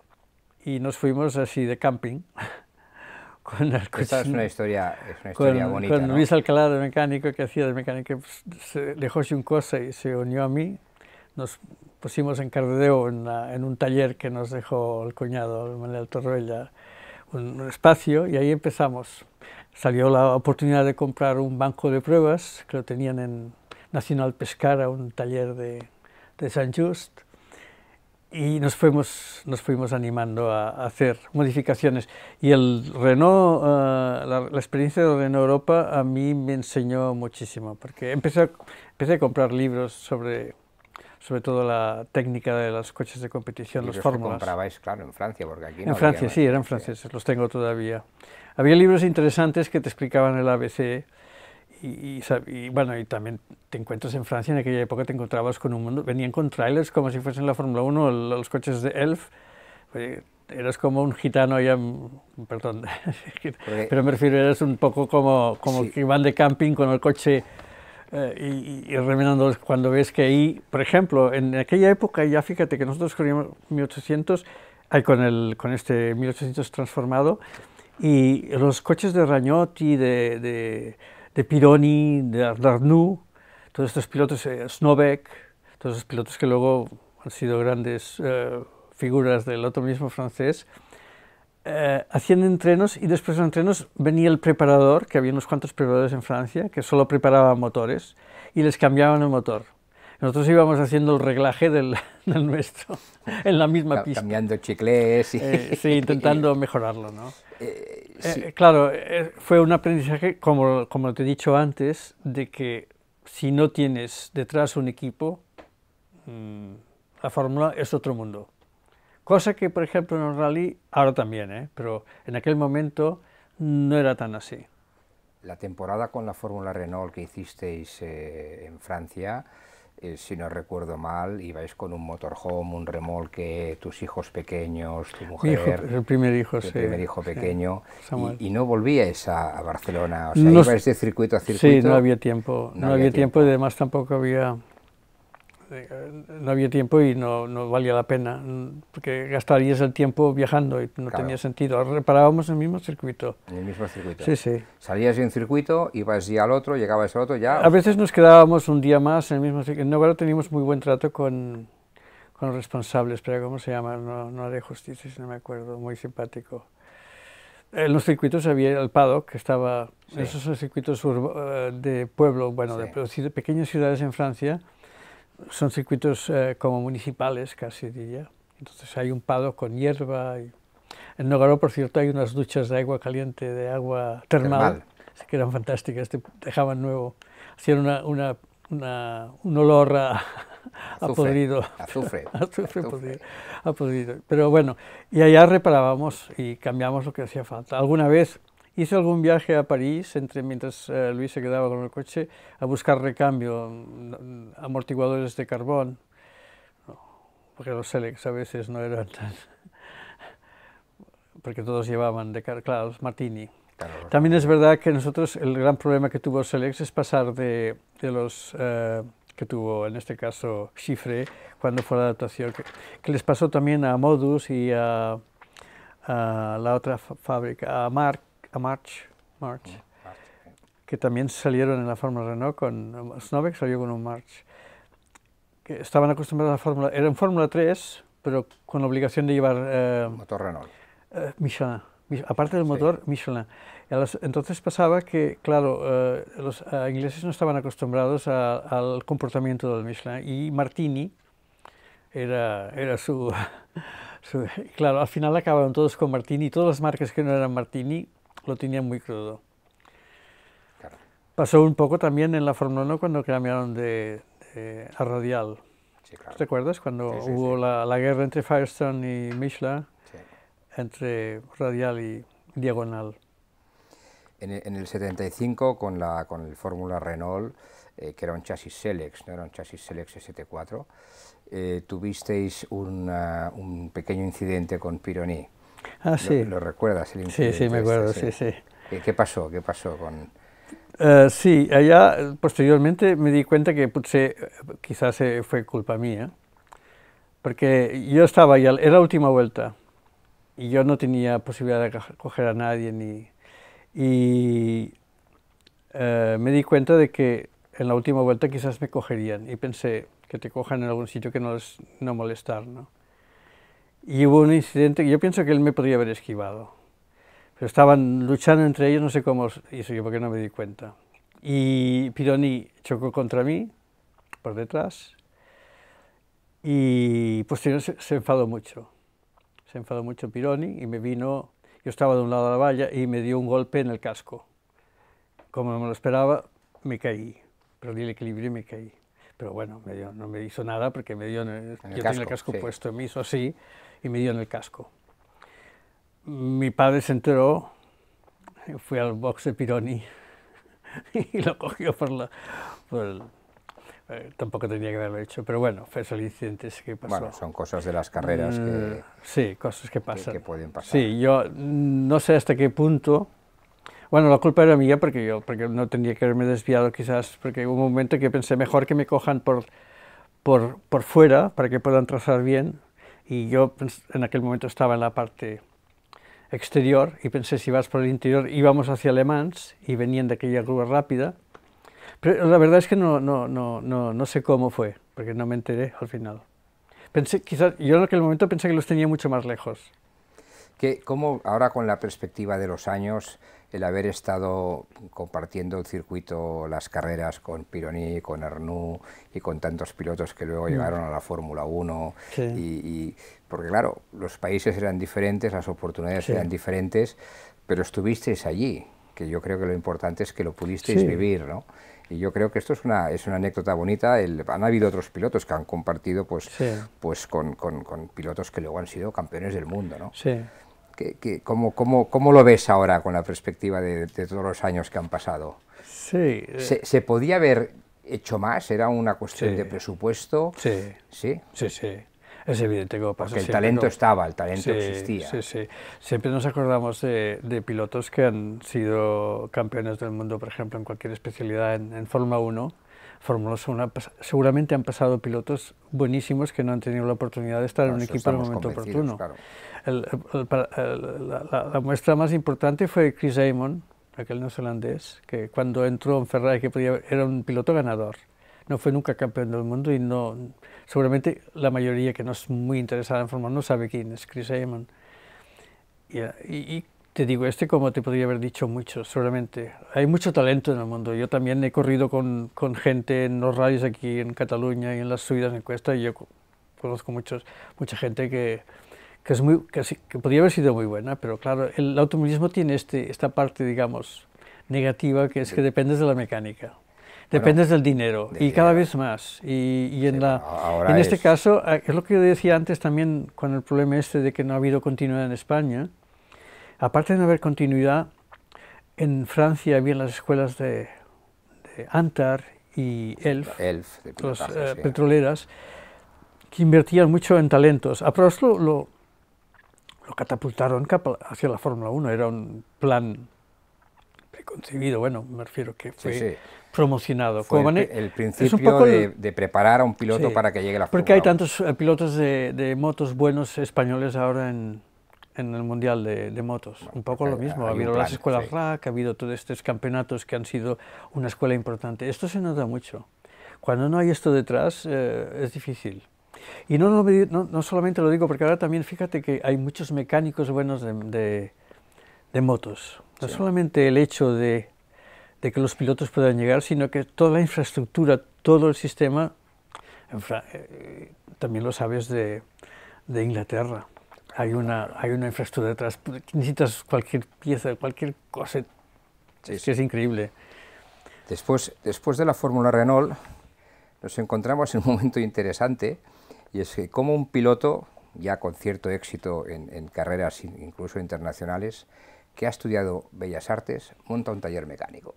y nos fuimos así de camping. *laughs* Con el coche, Esta es una historia, es bonita. Luis Alcalá, el mecánico, que hacía de mecánico, pues, se dejó un cosa y se unió a mí. Nos pusimos en Cardedeo en, un taller que nos dejó el cuñado Manuel Torroella, un, un espacio, y ahí empezamos. Salió la oportunidad de comprar un banco de pruebas que lo tenían en Nacional Pescara, un taller de, de San Just y nos fuimos, nos fuimos animando a, hacer modificaciones. Y el Renault, eh, la, experiencia de Renault Europa a mí me enseñó muchísimo, porque empecé a, empecé a comprar libros sobre sobre todo la técnica de los coches de competición, los fórmulas. comprabais,
claro, en Francia, porque aquí no En Francia, sí,
eran franceses, los tengo todavía. Había libros interesantes que te explicaban el ABC, y, bueno, y también te encuentras en Francia, en aquella época te encontrabas con un mundo, venían con trailers como si fuesen la Fórmula 1, los coches de Elf, eras como un gitano ya, mm, perdón, *laughs* pero me refiero, eras un poco como, como que van de camping con el coche eh, y, y, remenando cuando ves que ahí, por ejemplo, en aquella época ya fíjate que nosotros corríamos 1800, con, el, con este 1800 transformado, y los coches de Ragnotti, de, de de Pironi, de Arnoux, todos estos pilotos, eh, Snowbeck, todos los pilotos que luego han sido grandes eh, figuras del automovilismo francés, eh, hacían entrenos y después de los entrenos venía el preparador, que había unos cuantos preparadores en Francia, que solo preparaban motores y les cambiaban el motor. Nosotros íbamos haciendo el reglaje del, *laughs* nuestro en la misma pista. Cambiando chicles y... Eh, sí, *laughs* intentando mejorarlo, ¿no? Eh, eh, claro, eh, fue un aprendizaje, como, te he dicho antes, de que si no tienes detrás un equipo, mm, la fórmula es otro mundo. Cosa que, por ejemplo, en el rally, ahora también, pero en aquel momento no era tan así.
La temporada con la Fórmula Renault que hicisteis en Francia, eh, si no recuerdo mal, ibais con un motorhome, un remolque, tus hijos pequeños, tu mujer. el primer hijo, el primer hijo pequeño. y, no volvíais a, a Barcelona, o sea, ibais de circuito a circuito. Sí, no había tiempo, no, había,
tiempo. tiempo. y además tampoco había eh, no había tiempo y no, valía la pena, mm, porque gastarías el tiempo viajando y no tenía sentido. Reparábamos el mismo circuito.
En el mismo circuito. Sí, sí. Salías de un circuito, ibas ya al otro, llegabas al otro, ya... A veces
nos quedábamos un día más en el mismo circuito. En Novara teníamos muy buen trato con, con los responsables, pero ¿cómo se llama? No, no haré justicia si no me acuerdo, muy simpático. En los circuitos había el paddock, que estaba... Esos son circuitos eh, de pueblo, bueno, de pequeñas ciudades en Francia, son circuitos eh, como municipales, casi diría. Entonces hay un pado con hierba. Y... En Nogaró, por cierto, hay unas duchas de agua caliente, de agua termal, que eran fantásticas, te dejaban nuevo, hacían una, una, una, un olor a, a podrido. Azufre. *laughs* azufre, a podrido. Pero bueno, y allá reparábamos y cambiamos lo que hacía falta. Alguna vez Hice algún viaje a París entre, mientras eh, Luis se quedaba con el coche a buscar recambio, mm, mm, amortiguadores de carbón, porque los Selex a veces no eran tan... *laughs* porque todos llevaban de car... claro, los Martini. También es verdad que nosotros el gran problema que tuvo Selex es pasar de, los eh, que tuvo en este caso Chifre cuando fue la adaptación, que, les pasó también a Modus y a, la otra fábrica, a Mark, a March, March, mm, que también salieron en la Fórmula Renault con um, Snowbeck salió con un March. Que estaban acostumbrados a la Fórmula, era en Fórmula 3, pero con la obligación de llevar... Eh, motor Renault. Eh, Michelin, aparte del motor, Michelin. Entonces pasaba que, claro, eh, los ingleses no estaban acostumbrados al comportamiento del Michelin y Martini era, era *laughs* su... Claro, al final acabaron todos con Martini. Todas las marcas que no eran Martini lo tenía muy crudo. Pasó un poco también en la Fórmula 1 cuando cambiaron de, a radial. Sí, ¿Te acuerdas cuando hubo la, guerra entre Firestone y Michelin, entre radial y diagonal?
En el, 75, con, la, con el Fórmula Renault, eh, que era un chasis Selex, no era un chasis Selex ST4, eh, tuvisteis un pequeño incidente con Pironi. Ah, sí. ¿Lo, recuerdas Sí, sí, me acuerdo, este, sí, sí. ¿Qué, pasó? ¿Qué pasó con...?
Eh, sí, allá posteriormente me di cuenta que pues, quizás eh, fue culpa mía, porque yo estaba ya, era la última vuelta, y yo no tenía posibilidad de coger a nadie, y eh, me di cuenta de que en la última vuelta quizás me cogerían, y pensé que te cojan en algún sitio que no, no molestar, ¿no? y hubo un incidente que yo pienso que él me podría haber esquivado. Pero estaban luchando entre ellos, no sé cómo eso yo, porque no me di cuenta. Y Pironi chocó contra mí, por detrás, y pues se, enfadó mucho. Se enfadó mucho Pironi y me vino, yo estaba de un lado de la valla y me dio un golpe en el casco. Como no me lo esperaba, me caí, perdí el equilibrio y me caí pero bueno, no me hizo nada porque me dio, el, yo casco, tenía el casco puesto, me hizo así y me en el casco. Mi padre se enteró, fui al box de Pironi *laughs* y lo cogió por la... Eh, tampoco tenía que haberlo hecho, pero bueno, fue el incidente que pasó. Bueno, son cosas de las carreras que... Mm, sí, cosas que pasan. Que, pueden pasar. Sí, yo no sé hasta qué punto... Bueno, la culpa era mía porque yo porque no tenía que haberme desviado quizás, porque hubo un momento que pensé mejor que me cojan por, por, por fuera para que puedan trazar bien y yo pues, en aquel momento estaba en la parte exterior y pensé si vas por el interior íbamos hacia Le Mans, y venían de aquella grúa rápida. Pero la verdad es que no, no, no, no, no sé cómo fue, porque no me enteré al final. Pensé, quizás, yo en aquel momento pensé que los tenía mucho más lejos.
¿Cómo ahora con la perspectiva de los años el haber estado compartiendo el circuito, las carreras con Pironi, con Arnoux y con tantos pilotos que luego mm. llegaron a la Fórmula 1. Y, porque claro, los países eran diferentes, las oportunidades eran diferentes, pero estuvisteis allí, que yo creo que lo importante es que lo pudisteis vivir, ¿no? Y yo creo que esto es una, es una anécdota bonita. han habido otros pilotos que han compartido pues, pues con, pilotos que luego han sido campeones del mundo, ¿no? Sí cómo, cómo, cómo, lo ves ahora con la perspectiva de, todos los años que han pasado?
Sí. Eh.
¿Se, podía haber hecho más? ¿Era una cuestión de presupuesto? Sí. ¿Sí?
Sí, sí. Es evidente que Porque el talento estaba, el talento existía. Sí, sí. Siempre nos acordamos de, pilotos que han sido campeones del mundo, por ejemplo, en cualquier especialidad en, en Fórmula 1, Fórmula 1 seguramente han pasado pilotos buenísimos que no han tenido la oportunidad de estar en un equipo en el momento oportuno. la, muestra más importante fue Chris Amon, aquel neozelandés, que cuando entró en Ferrari que era un piloto ganador. No fue nunca campeón del mundo y no, seguramente la mayoría que no es muy interesada en Fórmula 1 no sabe quién es Chris Amon te digo, este como te podría haber dicho mucho, seguramente. Hay mucho talento en el mundo. Yo también he corrido con, gente en los radios aquí en Cataluña y en las subidas en cuesta y yo conozco muchos, mucha gente que, es muy, que, podría haber sido muy buena, pero claro, el automovilismo tiene este, esta parte, digamos, negativa, que es que dependes de la mecánica. Dependes del dinero y cada vez más. Y, y en, la, en este caso, ah, es lo que yo decía antes también con el problema este de que no ha habido continuidad en España. Aparte de no haber continuidad, en Francia había las escuelas de, Antar y Elf, las eh, petroleras, que invertían mucho en talentos. A Prost lo, catapultaron hacia la Fórmula 1, era un plan preconcebido, bueno, me refiero que fue promocionado. Fue el, principio de, de, preparar a un piloto para que llegue a la Fórmula 1. Porque hay tantos eh, pilotos de, de motos buenos españoles ahora en, en el Mundial de, Motos. un poco lo mismo, ha habido las escuelas RAC, ha habido todos estos campeonatos que han sido una escuela importante. Esto se nota mucho. Cuando no hay esto detrás, eh, es difícil. Y no, no, solamente lo digo, porque ahora también fíjate que hay muchos mecánicos buenos de, de, motos. No solamente el hecho de, de, que los pilotos puedan llegar, sino que toda la infraestructura, todo el sistema, eh, también lo sabes de Inglaterra hay una, hay una infraestructura detrás. Pues, necesitas cualquier pieza, cualquier cosa. Sí, es increíble.
Después, después de la Fórmula Renault, nos encontramos en un momento interesante, y es que como un piloto, ya con cierto éxito en, carreras incluso internacionales, que ha estudiado Bellas Artes, monta un taller mecánico.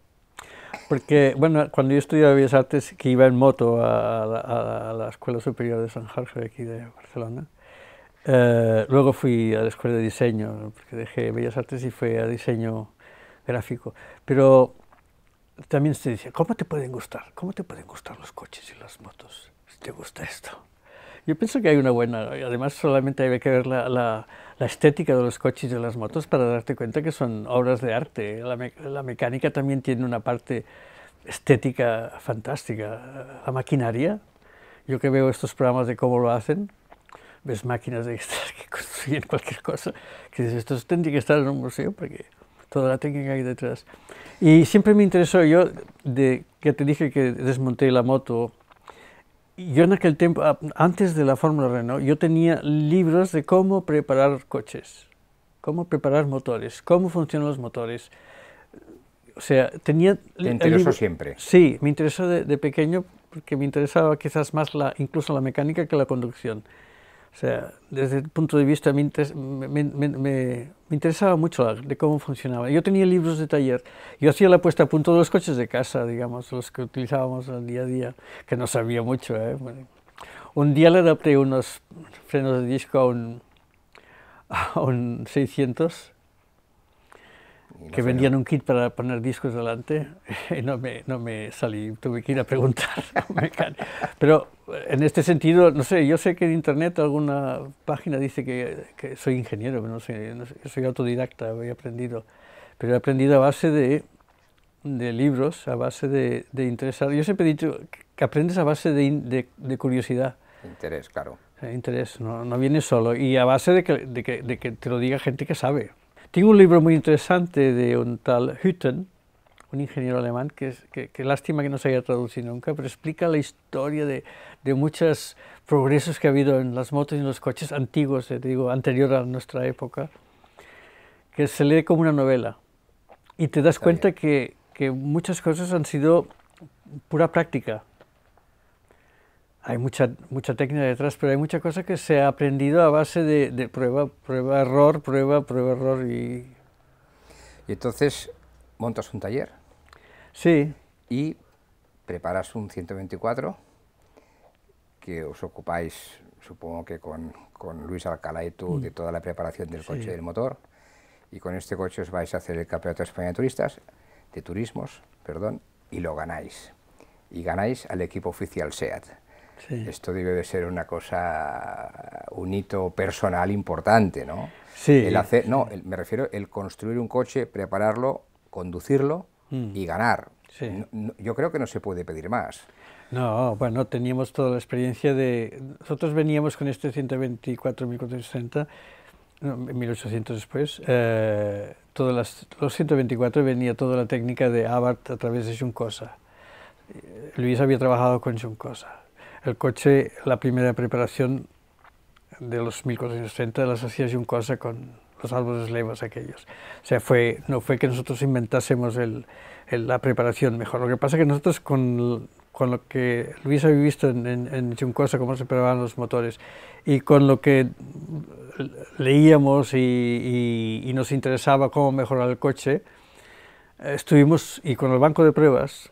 Porque, bueno, cuando yo estudiaba Bellas Artes, que iba en moto a, a la Escuela Superior de San Jorge, aquí de Barcelona, eh, luego fui a la escuela de diseño, porque dejé Bellas Artes y fui a diseño gráfico. Pero también se decía, ¿cómo te pueden gustar? ¿Cómo te pueden gustar los coches y las motos? Si te gusta esto. Yo pienso que hay una buena, además solamente hay que ver la, estética de los coches y las motos para darte cuenta que son obras de arte. La, la mecánica también tiene una parte estética fantástica. La maquinaria, yo que veo estos programas de cómo lo hacen, ves máquinas de estas que *laughs* construyen cualquier cosa, que dices, esto tendría que estar en un museo porque toda la técnica hay detrás. Y siempre me interesó, yo de, ya te dije que desmonté la moto, yo en aquel tiempo, antes de la Fórmula Renault, yo tenía libros de cómo preparar coches, cómo preparar motores, cómo funcionan los motores. O sea, tenía... ¿Te interesó siempre? Sí, me interesó de, de pequeño porque me interesaba quizás más la, incluso la mecánica que la conducción. O sea, desde el punto de vista me, interesaba mucho de cómo funcionaba. Yo tenía libros de taller, yo hacía la puesta a punto de los coches de casa, digamos, los que utilizábamos al día a día, que no sabía mucho. ¿eh? un día le adapté unos frenos de disco a un, a un 600 que vendían un kit para poner discos delante *laughs* y no me, no me salí, tuve que ir a preguntar. *laughs* Pero eh, en este sentido, no sé, yo sé que en internet alguna página dice que, que soy ingeniero, no sé, no soy autodidacta, he aprendido, pero he aprendido a base de, de libros, a base de, de interesar. Yo siempre he dicho que aprendes a base de, de curiosidad. Interés, claro. Interés, no, no viene solo. Y a base de que, de que, de que te lo diga gente que sabe. Tengo un libro muy interesante de un tal Hütten, un ingeniero alemán, que, es, que, lástima que no se haya traducido nunca, pero explica la historia de, de muchos progresos que ha habido en las motos y en los coches antiguos, eh, digo, anterior a nuestra época, que se lee como una novela. Y te das cuenta que, que, muchas cosas han sido pura práctica hay mucha, mucha técnica detrás, pero hay mucha cosa que se ha aprendido a base de, prueba, prueba, error, prueba, prueba, error. Y... y entonces montas un taller. Sí.
Y preparas un 124 que os ocupáis, supongo que con, Luis Alcalá tú, mm. de toda la preparación del coche y del motor. Y con este coche os vais a hacer el Campeonato de España de Turistas, de Turismos, perdón, y lo ganáis. Y ganáis al equipo oficial SEAT. Esto debe de ser una cosa, un hito personal importante, ¿no? Sí. no, me refiero el construir un coche, prepararlo, conducirlo mm. y ganar. yo creo que no se puede pedir más.
No, bueno, teníamos toda la experiencia de... Nosotros veníamos con este 124.460, 1800 después, eh, todas las, los 124 venía toda la técnica de Abarth a través de Juncosa. Eh, Luis había trabajado con Juncosa. El coche, la primera preparación de los 1430 las hacía Juncosa con los árboles levas aquellos. O sea, fue, no fue que nosotros inventásemos la preparación mejor. Lo que pasa es que nosotros con, lo que Luis había visto en, en, Juncosa, cómo se preparaban los motores, y con lo que leíamos y nos interesaba cómo mejorar el coche, eh, estuvimos, y con el banco de pruebas,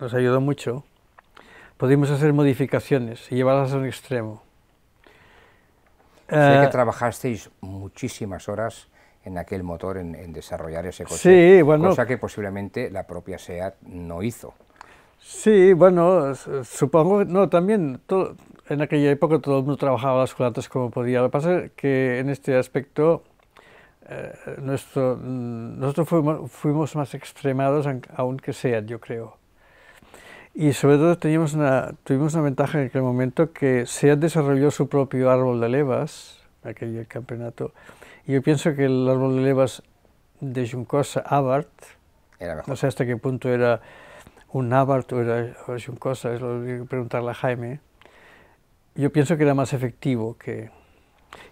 nos ayudó mucho, podemos hacer modificaciones y llevarlas a un extremo. Sé que eh,
trabajasteis muchísimas horas en aquel motor, en, desarrollar ese coche, bueno, cosa que posiblemente la propia SEAT no
hizo. Sí, bueno, supongo, no, también en aquella época todo el mundo trabajaba las culatas como podía. Lo que pasa es que en este aspecto eh, nuestro, mm, nosotros fuimos, fuimos, más extremados aunque SEAT, yo creo y sobre todo teníamos una, tuvimos una ventaja en aquel momento que se desarrolló su propio árbol de levas, aquel campeonato, y yo pienso que el árbol de levas de Juncosa Abarth, no sé hasta qué punto era un Abarth o era Juncosa, es lo que hay que preguntarle a Jaime, yo pienso que era más efectivo que...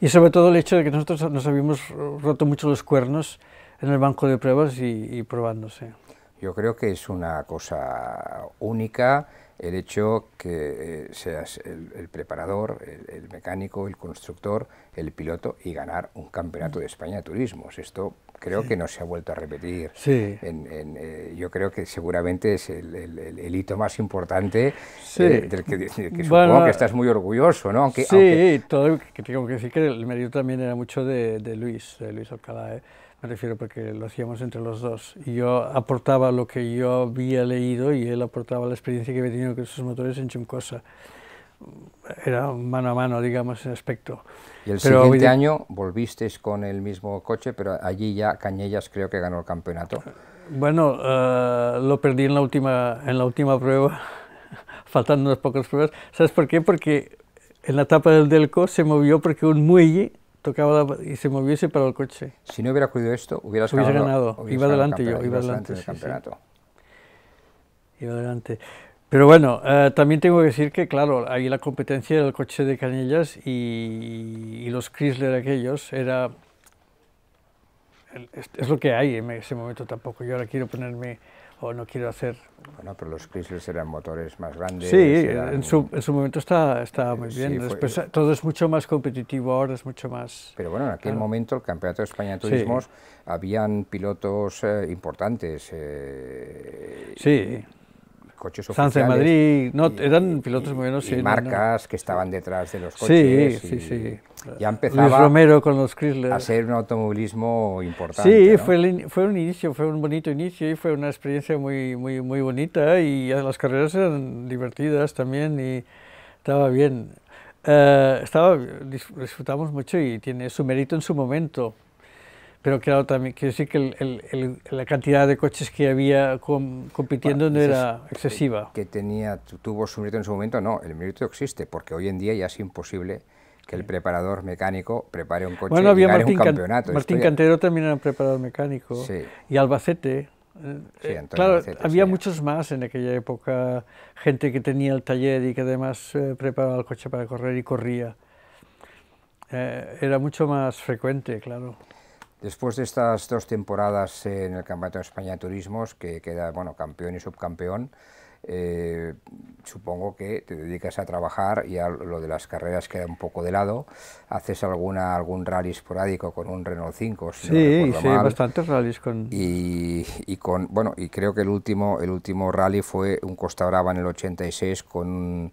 Y sobre todo el hecho de que nosotros nos habíamos roto mucho los cuernos en el banco de pruebas y probándose.
Yo creo que es una cosa única el hecho que eh, seas el, preparador, el, mecánico, el constructor, el piloto y ganar un campeonato de España de turismos. Esto creo que no se ha vuelto a repetir. Eh, yo creo que seguramente es el, hito más importante eh, del que, supongo que estás muy orgulloso, ¿no? sí,
todo, tengo que decir que el mérito también era mucho de, Luis, de Luis Alcalá me refiero porque lo hacíamos entre los dos. Yo aportaba lo que yo había leído y él aportaba la experiencia que había tenido con esos motores en Chumcosa. Era mano a mano, digamos, en aspecto. Y el siguiente año
volvisteis con el mismo coche, pero allí ya Cañellas creo que ganó el campeonato.
Bueno, eh, lo perdí en la última, en la última prueba, *laughs* faltando unas pocas pruebas. ¿Sabes por qué? Porque en la etapa del Delco se movió porque un muelle tocaba y se moviese para el coche. Si no hubiera ocurrido esto, hubiera ganado. iba adelante yo, iba adelante. Iba Pero bueno, eh, también tengo que decir que, claro, ahí la competencia del coche de Canellas y, los Chrysler aquellos, era... es, lo que hay en ese momento tampoco. Yo ahora quiero ponerme o no quiero hacer...
Bueno, pero los Chrysler eran motores más grandes. Sí, en, su,
en, su, momento está, está muy bien. todo es mucho más competitivo ahora, es mucho más... Pero bueno, en aquel
momento, el Campeonato de España de Turismos, habían pilotos eh, importantes. Eh, sí coches oficiales. Madrid,
no, eran pilotos muy buenos, marcas
que estaban detrás de los coches. Sí, sí, sí. Ya empezaba Luis Romero con los Chrysler. a un automovilismo importante. Sí, fue,
un inicio, fue un bonito inicio y fue una experiencia muy, muy, muy bonita y las carreras eran divertidas también y estaba bien. Eh, estaba, disfrutamos mucho y tiene su mérito en su momento. Pero claro, también quiero decir que la cantidad de coches que había compitiendo no era excesiva.
Que tenía, tuvo su mérito en su momento, no, el mérito existe, porque hoy en día ya es imposible que el preparador mecánico prepare un coche bueno, había y gane Martín un campeonato. Martín Cantero
también era un preparador mecánico. Y Albacete. Eh, sí, eh, claro, había muchos más en aquella época, gente que tenía el taller y que además eh, preparaba el coche para correr y corría. era mucho más frecuente, claro.
Después de estas dos temporadas en el Campeonato de España de Turismos, que queda bueno, campeón y subcampeón, eh, supongo que te dedicas a trabajar y a lo de las carreras queda un poco de lado. ¿Haces alguna algún rally esporádico con un Renault 5? Si sí, sí, bastantes rallies con... Y, y, con... Bueno, y creo que el último, el último rally fue un Costa Brava en el 86 con, un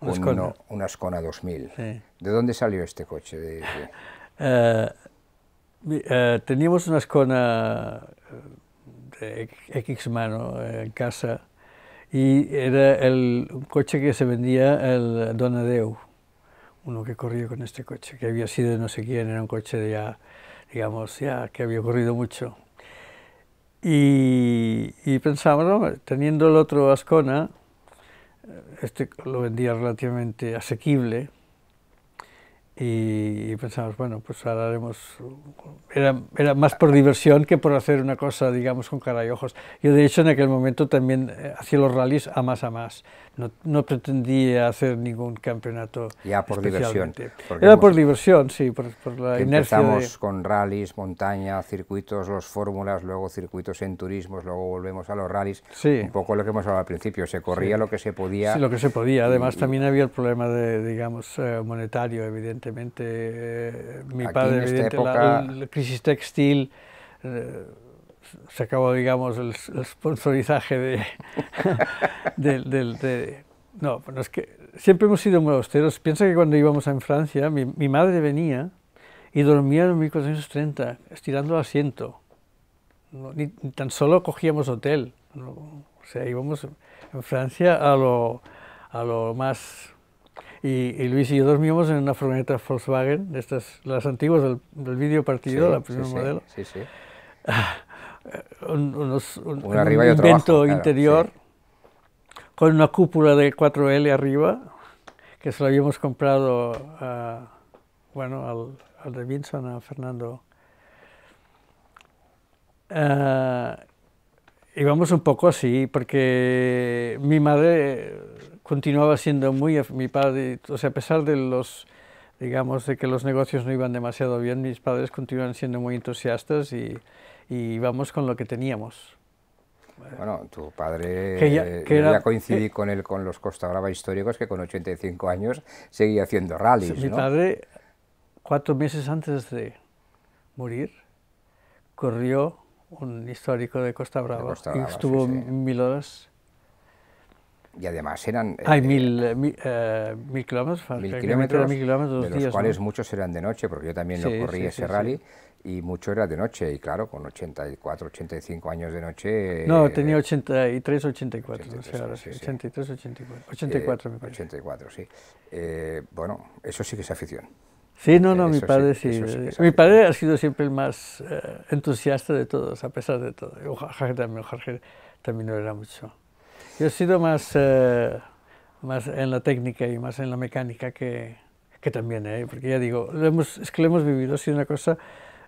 un Ascona. 2000. ¿De dónde salió este coche? De,
eh, eh, teníamos una Ascona eh, de X mano en casa y era el un coche que se vendía el Donadeu, uno que corría con este coche, que había sido no sé quién, era un coche ya, digamos, ya que había corrido mucho. Y, pensábamos, teniendo el otro Ascona, eh, este lo vendía relativamente asequible, y pensamos, bueno, pues ahora haremos... Era, más por diversión que por hacer una cosa, digamos, con cara y ojos. Yo, de hecho, en aquel momento también eh, hacía los rallies a más a más. No, pretendía hacer ningún campeonato. Ya por diversión. Era por diversión, sí, por, la inercia. Empezamos
con rallies, montaña, circuitos, los fórmulas, luego circuitos en turismos, luego volvemos a los rallies. Sí. Un poco lo que hemos hablado al principio, se corría lo que se podía. lo que se podía. Además, también
había el problema de, digamos, eh, monetario, evidentemente. Eh, mi padre, en la, crisis textil. Eh, se acabó, digamos, el, sponsorizaje de, *laughs* No, es que siempre hemos sido muy austeros. Piensa que cuando íbamos a en Francia, mi, madre venía y dormía en 1430, estirando el asiento. ni, tan solo cogíamos hotel. o sea, íbamos en Francia a lo, a lo más... Y, Luis y yo dormíamos en una furgoneta Volkswagen, de estas, las antiguas del, vídeo partido, la primer modelo. Sí, sí. Ah, un, invento interior con una cúpula de 4L arriba, que se lo habíamos comprado bueno, al, al de Vinson, a Fernando. Uh, eh, íbamos un poco así, porque mi madre continuaba siendo muy, mi padre, o sea, a pesar de los, digamos, de que los negocios no iban demasiado bien, mis padres continuaban siendo muy entusiastas y y vamos con lo que teníamos.
Bueno, tu padre que ya, eh, era, coincidí eh, con él con los Costa Brava históricos, que con 85 años seguía haciendo rallies. Mi padre,
cuatro meses antes de morir, corrió un histórico de Costa Brava, y estuvo mil horas.
Y además eran... Eh, Hay
mil, mil, kilómetros, de los cuales
muchos eran de noche, porque yo también lo corrí ese rally y mucho era de noche, y claro, con 84, 85 años de noche... No, eh, tenía
83, 84, 83, 83 84, 84 me
parece. 84, sí. Eh, bueno, eso sí que es afición. Sí, no, no, eh, mi padre sí. mi
padre ha sido siempre el más entusiasta de todos, a pesar de todo. Jorge también, Jorge también lo era mucho. Yo he sido más, más en la técnica y más en la mecánica que, que también, ¿eh? porque ya digo, lo hemos, es que lo hemos vivido, ha sido una cosa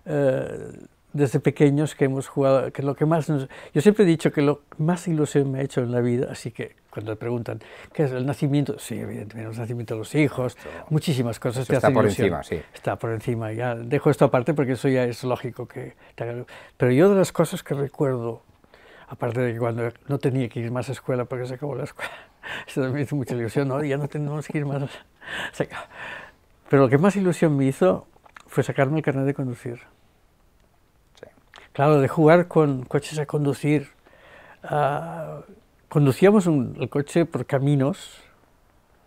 eh, desde pequeños que hemos jugado, que lo que más nos, yo siempre he dicho que lo más ilusión me ha hecho en la vida, así que cuando te preguntan qué es el nacimiento, sí, evidentemente el nacimiento de los hijos, muchísimas cosas te está por encima, sí. Está por encima, ya dejo esto aparte porque eso ya es lógico que pero yo de las cosas que recuerdo aparte de que cuando no tenía que ir más a escuela porque se acabó la escuela, *laughs* eso me hizo mucha ilusión, no, ya no tenemos que ir más, *laughs* pero lo que más ilusión me hizo fue sacarme el carnet de conducir. Claro, de jugar con coches a conducir. Ah, conducíamos un, el coche por caminos,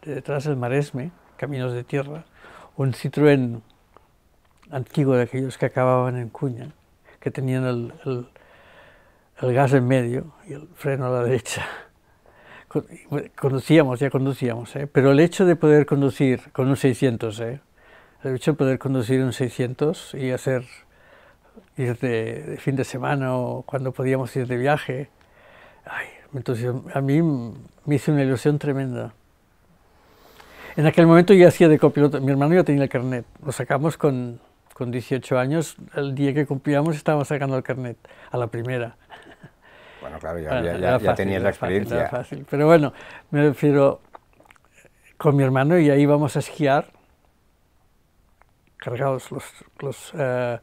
detrás del maresme, caminos de tierra, un Citroën antiguo de aquellos que acababan en cuña, que tenían el, el, gas en medio y el freno a la derecha. Conducíamos, ya conducíamos, ¿eh? pero el hecho de poder conducir con un 600, ¿eh? El hecho de poder conducir un 600 y hacer ir de, fin de semana o cuando podíamos ir de viaje, entonces a mí me hizo una ilusión tremenda. En aquel momento yo hacía de copiloto, mi hermano ya tenía el carnet, lo sacamos con, con 18 años, el día que cumplíamos estábamos sacando el carnet, a la primera.
Bueno, claro, ya, ah, tenías la experiencia. fácil.
Pero bueno, me refiero, con mi hermano y ahí íbamos a esquiar cargados los, los, eh,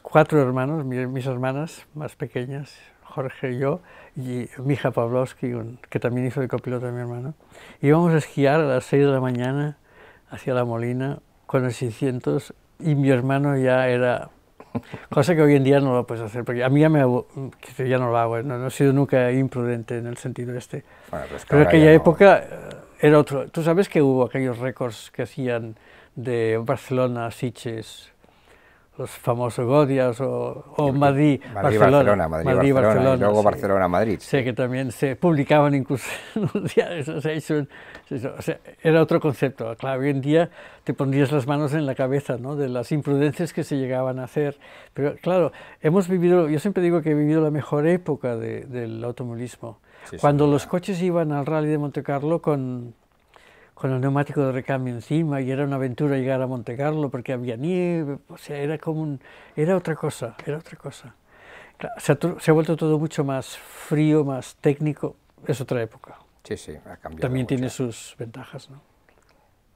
cuatro hermanos, mis hermanas más pequeñas, Jorge y yo, y mi hija Pavlovsky, que también hizo el copiloto de mi hermano. Íbamos a esquiar a las 6 de la mañana hacia la Molina con el 600 y mi hermano ya era... Cosa que hoy en día no lo puedes hacer, porque a mí ya, me, ya no lo hago, ¿eh? no, he sido nunca imprudente en el sentido este. Pues Pero en aquella época eh, era otro. Tú sabes que hubo aquellos récords que hacían de Barcelona, Siches, los famosos Godias o, Madrid, Barcelona, Madrid, Barcelona, luego Barcelona, Madrid. Sé que también se publicaban incluso *laughs* en los diarios, era otro concepto. Claro, hoy en día te pondrías las manos en la cabeza ¿no? de las imprudencias que se llegaban a hacer. Pero claro, hemos vivido, yo siempre digo que he vivido la mejor época del automovilismo. cuando los coches iban al rally de Monte Carlo con con el neumático de recambio encima y era una aventura llegar a Monte Carlo porque había nieve, o sea, era como un, era otra cosa, era otra cosa. se, ha, vuelto todo mucho más frío, más técnico, es otra época. Sí, sí, ha cambiado. También tiene sus ventajas, ¿no?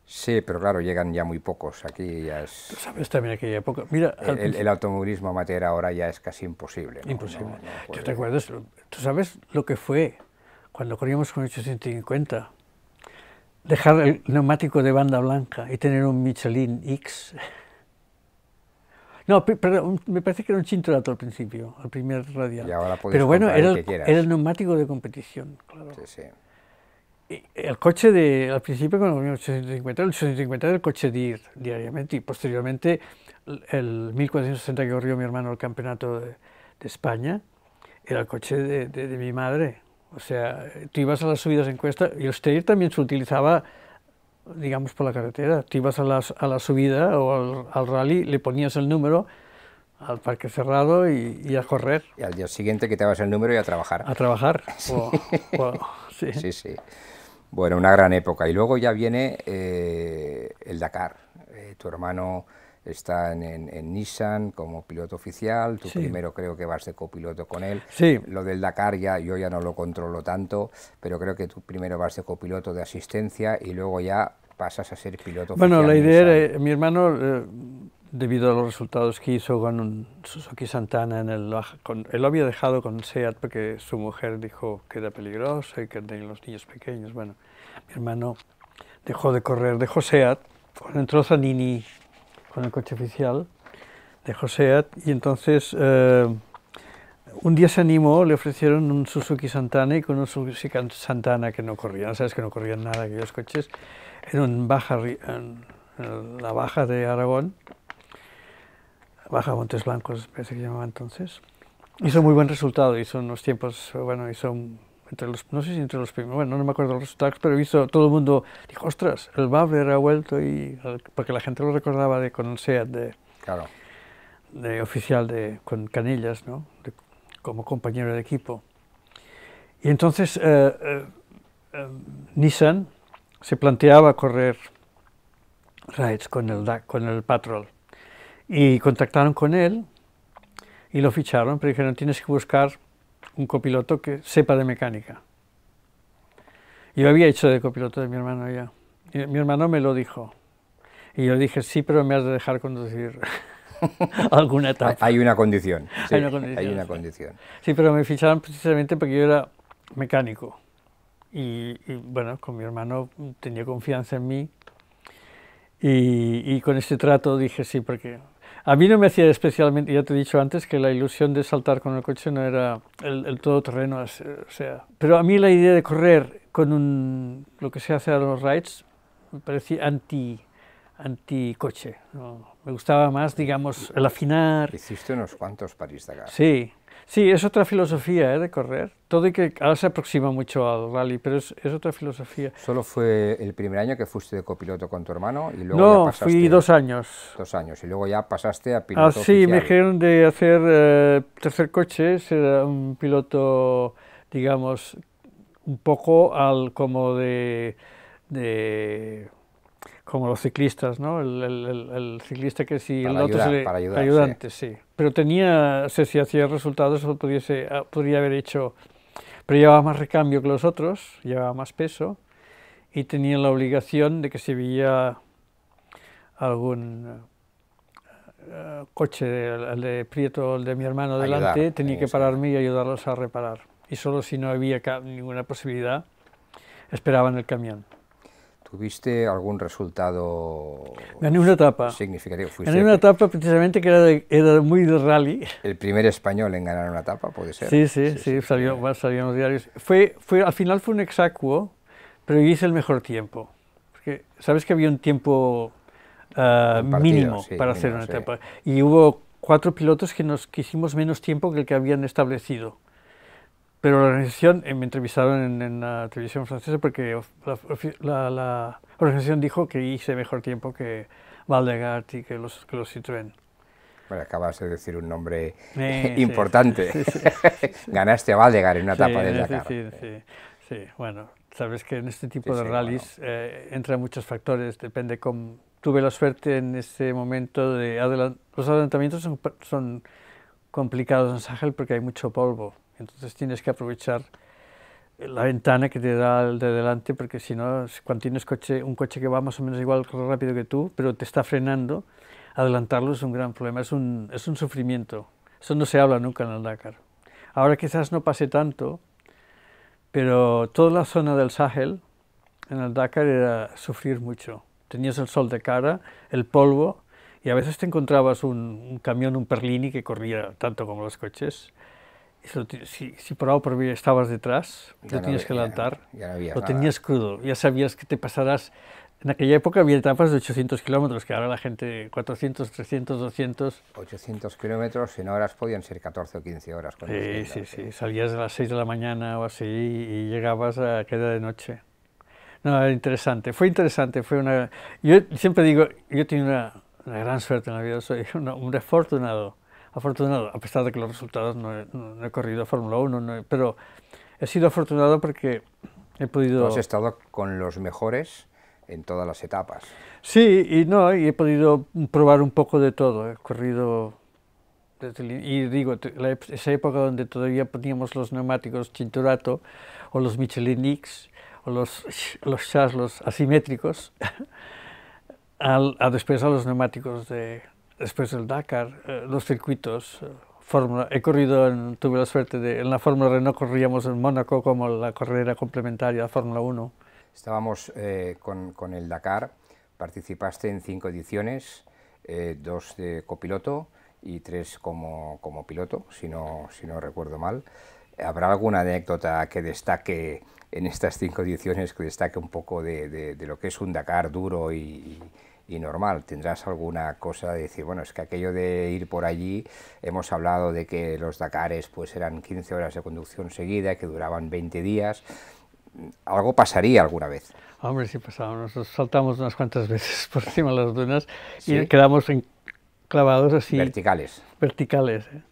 Sí, pero claro, llegan ya muy pocos. Aquí ya es. Tú sabes también aquella época. Mira, el, el, automovilismo amateur ahora ya es casi imposible. ¿no? Imposible. Yo te acuerdas,
tú sabes lo que fue cuando corríamos con 850 dejar el neumático de banda blanca y tener un Michelin X. No, me parece que era un dato al principio, al primer radial. Pero bueno, era el, neumático de competición, claro. Sí, sí. Y el coche de, al principio con el 1850, el 850 era el coche de ir diariamente y posteriormente el 1460 que corrió mi hermano el campeonato de, España era el coche de mi madre. O sea, tú ibas a las subidas en cuesta y el también se utilizaba, digamos, por la carretera. Tú ibas a, a la subida o al, rally, le ponías el número al parque cerrado y, a correr.
Y al día siguiente quitabas el número y a trabajar. A trabajar. *laughs* Sí. Sí. sí. Bueno, una gran época. Y luego ya viene eh, el Dakar. Eh, tu hermano está en, en, Nissan como piloto oficial, tú primero creo que vas de copiloto con él. Sí. Lo del Dakar ya yo ya no lo controlo tanto, pero creo que tú primero vas de copiloto de asistencia y luego ya pasas a ser piloto bueno, oficial. Bueno, la
idea era, mi hermano, eh, debido a los resultados que hizo con un Suzuki Santana, en el, él lo había dejado con SEAT porque su mujer dijo que era peligroso y que tenía los niños pequeños. Bueno, mi hermano dejó de correr, dejó SEAT, entró Zanini con el coche oficial de Joseat y entonces eh, un día se animó, le ofrecieron un Suzuki Santana y con un Suzuki Santana que no corrían, sabes que no corrían nada aquellos coches, en, baja, en la baja de Aragón, baja Montes Blancos, parece que llamaba entonces, hizo muy buen resultado, y son unos tiempos, bueno, hizo un entre los, no sé si entre los primeros, bueno, no me acuerdo los resultados, pero hizo todo el mundo, dijo, ostras, el Babler ha vuelto y, porque la gente lo recordaba de, con el SEAT de, de oficial de, con Canillas, ¿no? como compañero de equipo. Y entonces eh, eh, em, Nissan se planteaba correr rides con el, con el Patrol y contactaron con él y lo ficharon, pero dijeron, tienes que buscar un copiloto que sepa de mecánica. Yo había hecho de copiloto de mi hermano ya. mi hermano me lo dijo. Y yo dije, sí, pero me has de dejar conducir *laughs* alguna etapa. Hay una condición. Sí, hay una condición. Sí, pero me ficharon precisamente porque yo era mecánico. Y, bueno, con mi hermano tenía confianza en mí. Y, con ese trato dije, sí, porque a mí no me hacía especialmente, ya te he dicho antes que la ilusión de saltar con el coche no era el, el todoterreno, eh, o sea, pero a mí la idea de correr con un, lo que se hace a los rides me parecía anti coche Me gustaba más, digamos, el afinar.
Hiciste unos cuantos París-Dakar.
Sí, Sí, es otra filosofía ¿eh? de correr. Todo y que ahora se aproxima mucho al rally, pero es, otra filosofía.
¿Solo fue el primer año que fuiste de copiloto con tu hermano? y luego No, fui dos años. Dos años, y luego ya pasaste a piloto. Ah, sí, me
dijeron de hacer eh, tercer coche, ser un piloto, digamos, un poco al como de como los ciclistas, ¿no? El, ciclista que si el otro ayudante, sí. Pero tenía, sé si hacía resultados, o pudiese, ah, podría haber hecho, pero llevaba más recambio que los otros, llevaba más peso y tenía la obligación de que si veía algún ah, coche, el, de Prieto, el de mi hermano delante, tenía que pararme y ayudarlos a reparar. Y solo si no había ninguna posibilidad, esperaban el camión.
¿Tuviste algún resultado Gané una etapa. significativo? Fuiste Gané una
etapa precisamente que era, muy de rally.
El primer español en ganar una etapa, puede ser. Sí,
sí, sí, salió, en los diarios. Fue, fue, al final fue un exacuo, pero hice el mejor tiempo. Porque sabes que había un tiempo ah, mínimo para hacer una etapa. Y hubo cuatro pilotos que nos que hicimos menos tiempo que el que habían establecido pero la organización, eh, me entrevistaron en, la televisión francesa porque la, organización dijo que hice mejor tiempo que Valdegard y que los, Citroën.
Bueno, acabas de decir un nombre *laughs* importante. *laughs* Ganaste a Valdegard en una etapa de Dakar.
Sí, bueno, sabes que en este tipo de rallies eh, entran muchos factores, depende cómo... Tuve la suerte en este momento de... Los adelantamientos son, son complicados en Sahel porque hay mucho polvo. Entonces tienes que aprovechar la ventana que te da el de delante, porque si no, cuando tienes un coche que va más o menos igual rápido que tú, pero te está frenando, adelantarlo es un gran problema, es un, es sufrimiento. Eso no se habla nunca en el Dakar. Ahora quizás no pase tanto, pero toda la zona del Sahel en el Dakar era sufrir mucho. Tenías el sol de cara, el polvo, y a veces te encontrabas un camión, un Perlini que corría tanto como los coches si, si por por estabas detrás, lo tenías que adelantar, lo tenías crudo, ya sabías que te pasarás. En aquella época había etapas de 800 kilómetros, que ahora la gente 400, 300, 200.
800 kilómetros en horas podían ser 14 o 15 horas. Sí, sí, ¿eh? sí, Salías
a las 6 de la mañana o así y llegabas a queda de noche. No, era interesante. Fue interesante. Fue una... Yo siempre digo, yo tengo una, gran suerte en la vida, soy *laughs* un afortunado afortunado, a pesar de que los resultados no he, corrido a Fórmula 1, pero he sido afortunado porque he podido... has
estado con los mejores en todas las etapas.
Sí, y no, y he podido probar un poco de todo, he corrido... Desde, y digo, esa época donde todavía poníamos los neumáticos Cinturato o los Michelin X o los, *laughs* los chaslos asimétricos, *laughs* a después a los neumáticos de, después el Dakar, eh, los circuitos, eh, fórmula, he corrido, tuve la suerte de, en la Fórmula Renault corríamos en Mónaco como la carrera complementaria a Fórmula 1.
Estábamos eh, con, con, el Dakar, participaste en cinco ediciones, dos de copiloto y tres como, como piloto, si no, si no recuerdo mal. ¿Habrá alguna anécdota que destaque en estas cinco ediciones, que destaque un poco de, de, lo que es un Dakar duro y y normal. Tendrás alguna cosa de decir, bueno, es que aquello de ir por allí, hemos hablado de que los Dakares pues eran 15 horas de conducción seguida, que duraban 20 días. Algo pasaría alguna vez.
Hombre, sí pasaba. nos saltamos unas cuantas *laughs* veces por encima de las dunas y quedamos clavados así. Verticales. Verticales. ¿eh?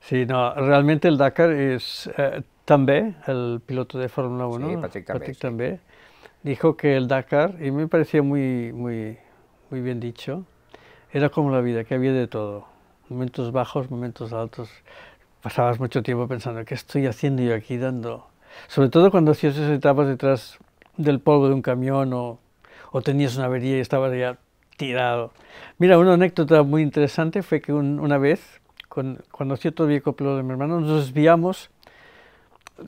Sí, no, realmente el Dakar es... Eh, también el piloto de Fórmula 1, Patrick, también, dijo que el Dakar, y me parecía muy, muy, muy bien dicho, era como la vida, que había de todo, momentos bajos, momentos altos. Pasabas mucho tiempo pensando, ¿qué estoy haciendo yo aquí dando? Sobre todo cuando hacías esas etapas detrás del polvo de un camión o, tenías una avería y estabas ya tirado. Mira, una anécdota muy interesante fue que una vez, con, cuando todo viejo pelo de mi hermano, nos desviamos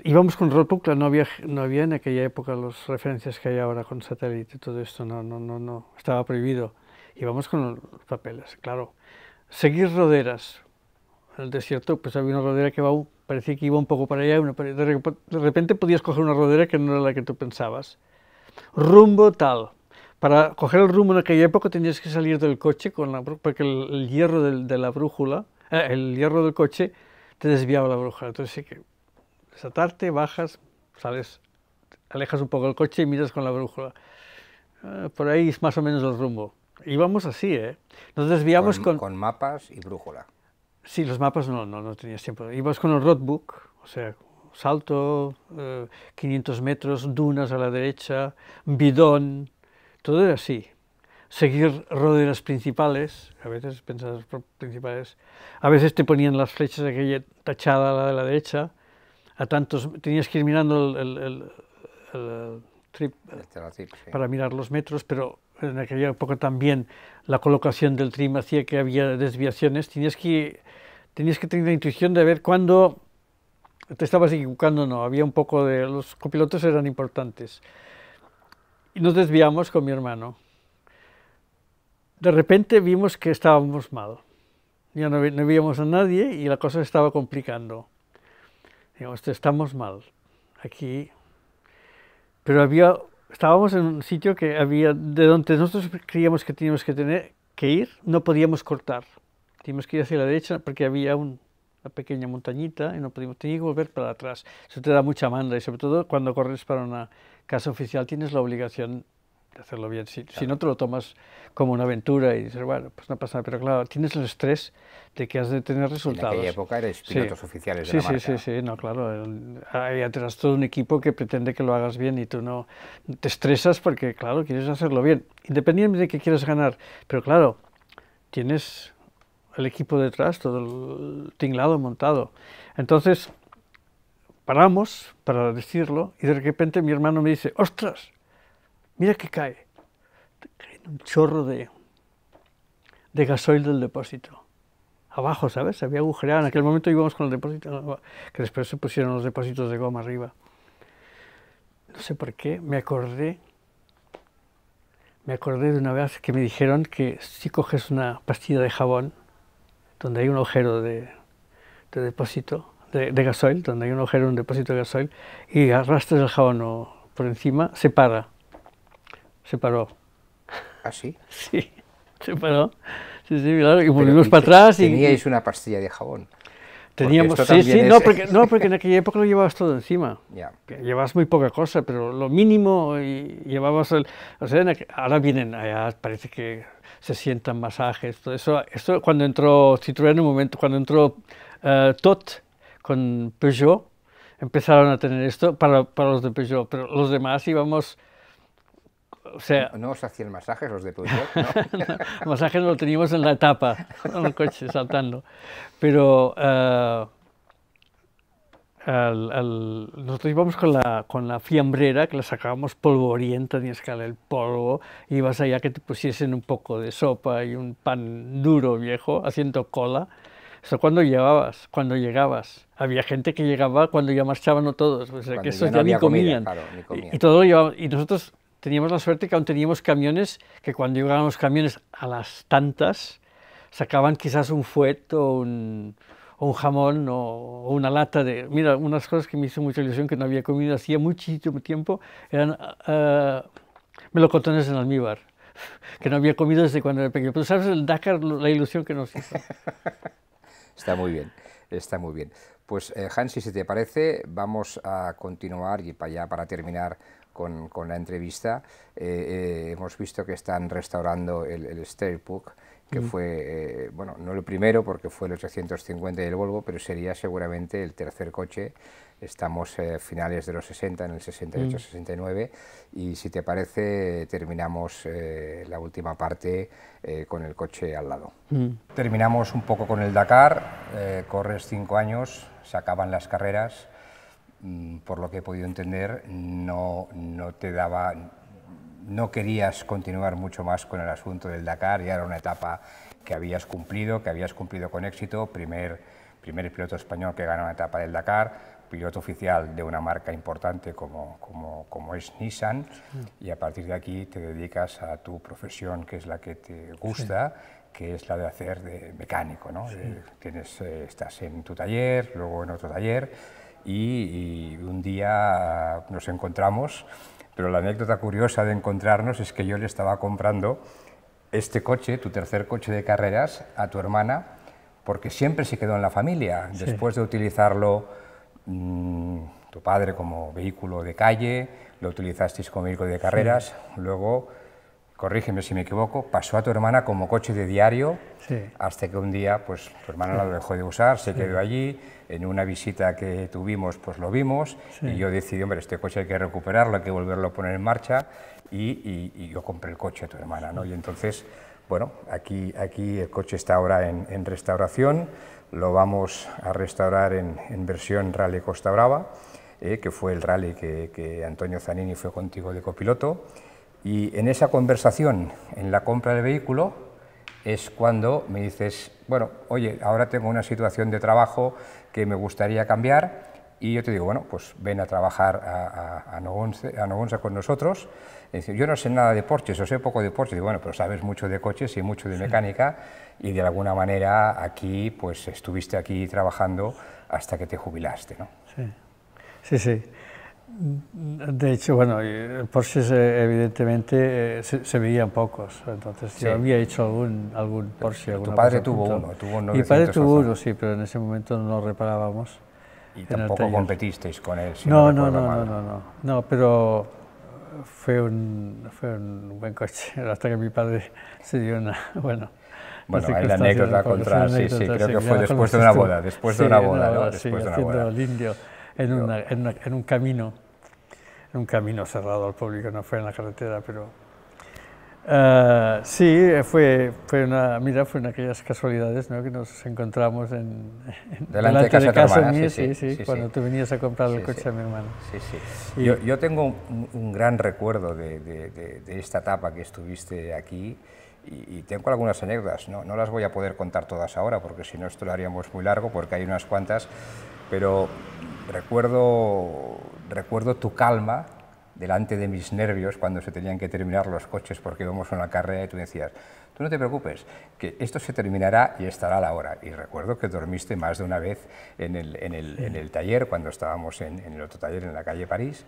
íbamos con rotucla, no había, no había en aquella época las referencias que hay ahora con satélite, todo esto no, no, no, no, estaba prohibido. Íbamos con los papeles, claro. Seguir roderas. En el desierto, pues había una rodera que va, parecía que iba un poco para allá, de repente podías coger una rodera que no era la que tú pensabas. Rumbo tal. Para coger el rumbo en aquella época tenías que salir del coche con la, porque el, hierro del, de la brújula, eh, el hierro del coche te desviaba la brújula. Entonces sí que desatarte, bajas, sales, alejas un poco el coche y miras con la brújula. Ah, por ahí es más o menos el rumbo. Íbamos así, ¿eh? Nos desviamos con... Con, mapas y brújula. Sí, los mapas no, no, no tenías tiempo. Ibas con el roadbook, o sea, salto, 500 eh, metros, dunas a la derecha, bidón, todo era así. Seguir roderas principales, a veces las principales, a veces te ponían las flechas aquella tachada a la de la derecha, a tenías que ir mirando el, trip, para mirar los metros, pero en aquella época también la colocación del trim hacía que había desviaciones, tenías que, tenías que tener la intuición de ver cuándo te estabas equivocando o no, había un poco de... los copilotos eran importantes. Y nos desviamos con mi hermano. De repente vimos que estábamos mal. Ya no, no, veíamos a nadie y la cosa se estaba complicando estamos mal aquí. Pero había, estábamos en un sitio que había, de donde nosotros creíamos que teníamos que, tener, que ir, no podíamos cortar. Teníamos que ir hacia la derecha porque había una pequeña montañita y no podíamos, teníamos que volver para atrás. Eso te da mucha manda y sobre todo cuando corres para una casa oficial tienes la obligación hacerlo bien. Si, no te lo tomas como una aventura y dices, bueno, pues no pasa nada, pero claro, tienes el estrés de que has de tener resultados. En aquella época eres pilotos oficiales de la sí, Sí, sí, sí, no, claro, Hay atrás todo un equipo que pretende que lo hagas bien y tú no te estresas porque, claro, quieres hacerlo bien, independientemente de que quieras ganar, pero claro, tienes el equipo detrás, todo el tinglado montado. Entonces, paramos para decirlo y de repente mi hermano me dice, ostras, Mira que cae. un chorro de, de gasoil del depósito. Abajo, ¿sabes? Se había agujereado. En aquel momento íbamos con el depósito, que después se pusieron los depósitos de goma arriba. No sé por qué, me acordé me acordé de una vez que me dijeron que si coges una pastilla de jabón, donde hay un agujero de, de depósito, de, gasoil, donde hay un agujero, un depósito de gasoil, y arrastras el jabón por encima, se para se paró. ¿Ah, sí? *laughs* Sí, se
paró. Sí, sí, claro, y volvimos para atrás. Y, teníais una pastilla de jabón.
Teníamos, sí, sí, no, *laughs* porque, en aquella época lo llevabas todo encima. Llevabas muy poca cosa, pero lo mínimo y llevabas ahora vienen allá, parece que se sientan masajes, todo eso. Esto cuando entró Citroën, un momento, cuando entró eh, Tot con Peugeot, empezaron a tener esto para, para los de Peugeot, pero los demás íbamos... O
¿No, os hacían masajes los de tu *laughs* ¿no?
masajes lo teníamos en la etapa, en el coche saltando. Pero eh, nosotros íbamos con la, con la fiambrera, que la sacábamos polvorienta, ni escala el polvo, y ibas allá que te pusiesen un poco de sopa y un pan duro viejo, haciendo cola. Eso cuando llevabas, cuando llegabas. Había gente que llegaba cuando ya marchaban no todos, o que eso ya, ni, comían. Y, y nosotros teníamos la suerte que aún teníamos camiones que cuando llegaban los camiones a las tantas, sacaban quizás un fuet o un, jamón o, una lata de... Mira, unas cosas que me hizo mucha ilusión que no había comido hacía muchísimo tiempo eran ah, melocotones en almíbar, que no había comido desde cuando era pequeño. Pero sabes el Dakar, la ilusión que nos hizo.
*laughs* está muy bien, está muy bien. Pues eh, Hans, si te parece, vamos a continuar y para allá para terminar con, la entrevista, eh, eh, hemos visto que están restaurando el, el Puck, que fue, eh, bueno, no el primero porque fue el 850 del Volvo, pero sería seguramente el tercer coche. Estamos a finales de los 60, en el 68-69, mm. y si te parece, terminamos la última parte con el coche al lado. Mm. Terminamos un poco con el Dakar, corres cinco años, se acaban las carreras, Mm, por lo que he podido entender, no, no te daba, no querías continuar mucho más con el asunto del Dakar, ya era una etapa que habías cumplido, que habías cumplido con éxito, primer, primer piloto español que gana una etapa del Dakar, piloto oficial de una marca importante como, como, como es Nissan, y a partir de aquí te dedicas a tu profesión, que es la que te gusta, que es la de hacer de mecánico. ¿no? Eh, tienes, eh, estás en tu taller, luego en otro taller, y, un día ah, nos encontramos, pero la anécdota curiosa de encontrarnos es que yo le estaba comprando este coche, tu tercer coche de carreras, a tu hermana, porque siempre se quedó en la familia, después de utilizarlo mm, tu padre como vehículo de calle, lo utilizasteis como vehículo de carreras, luego corrígeme si me equivoco, pasó a tu hermana como coche de diario hasta que un día pues, tu hermana lo dejó de usar, se quedó allí, en una visita que tuvimos pues lo vimos y yo decidí, hombre, este coche hay que recuperarlo, hay que volverlo a poner en marcha y, yo compré el coche a tu hermana. ¿no? Y entonces, bueno, aquí, aquí el coche está ahora en, restauración, lo vamos a restaurar en, versión Rally Costa Brava, eh, que fue el rally que, que Antonio Zanini fue contigo de copiloto. Y en esa conversación, en la compra del vehículo, es cuando me dices, bueno, oye, ahora tengo una situación de trabajo que me gustaría cambiar, y yo te digo, bueno, pues ven a trabajar a, a, a, Nogonza, con nosotros. decir, yo no sé nada de Porsche, yo sé poco de Porsche. Digo, bueno, pero sabes mucho de coches y mucho de mecánica y de alguna manera aquí, pues estuviste aquí trabajando hasta que te jubilaste, ¿no?
Sí, sí, sí. De hecho, bueno, eh, Porsches evidentemente eh, se, veían pocos, entonces yo había hecho algún, algún Porsche. Tu padre tuvo uno, tuvo uno Mi padre tuvo uno, sí, pero en ese momento no lo reparábamos. Y tampoco
competisteis con él. no, no, no, no, no,
no, pero fue un, fue un buen coche, *laughs* hasta que mi padre se dio una, bueno, *laughs* bueno, la anécdota contra, sí, sí, creo que fue después de una boda, después de una boda, Después de una boda en, en, un camino, en un camino cerrado al público, no fue en la carretera, pero... Eh, sí, fue, fue una, mira, fue una de aquellas casualidades ¿no? que nos encontramos en, delante, de casa, de mía, sí, sí, cuando tú venías a comprar el coche a mi hermano. Sí, sí. yo, yo,
tengo un, gran recuerdo de, de, esta etapa que estuviste aquí y, y tengo algunas anécdotas, ¿no? no las voy a poder contar todas ahora porque si no esto lo haríamos muy largo porque hay unas cuantas pero recuerdo, recuerdo tu calma delante de mis nervios cuando se tenían que terminar los coches porque íbamos a una carrera y tú decías, tú no te preocupes, que esto se terminará y estará a la hora. Y recuerdo que dormiste más de una vez en el, taller, cuando estábamos en, el otro taller en la calle París.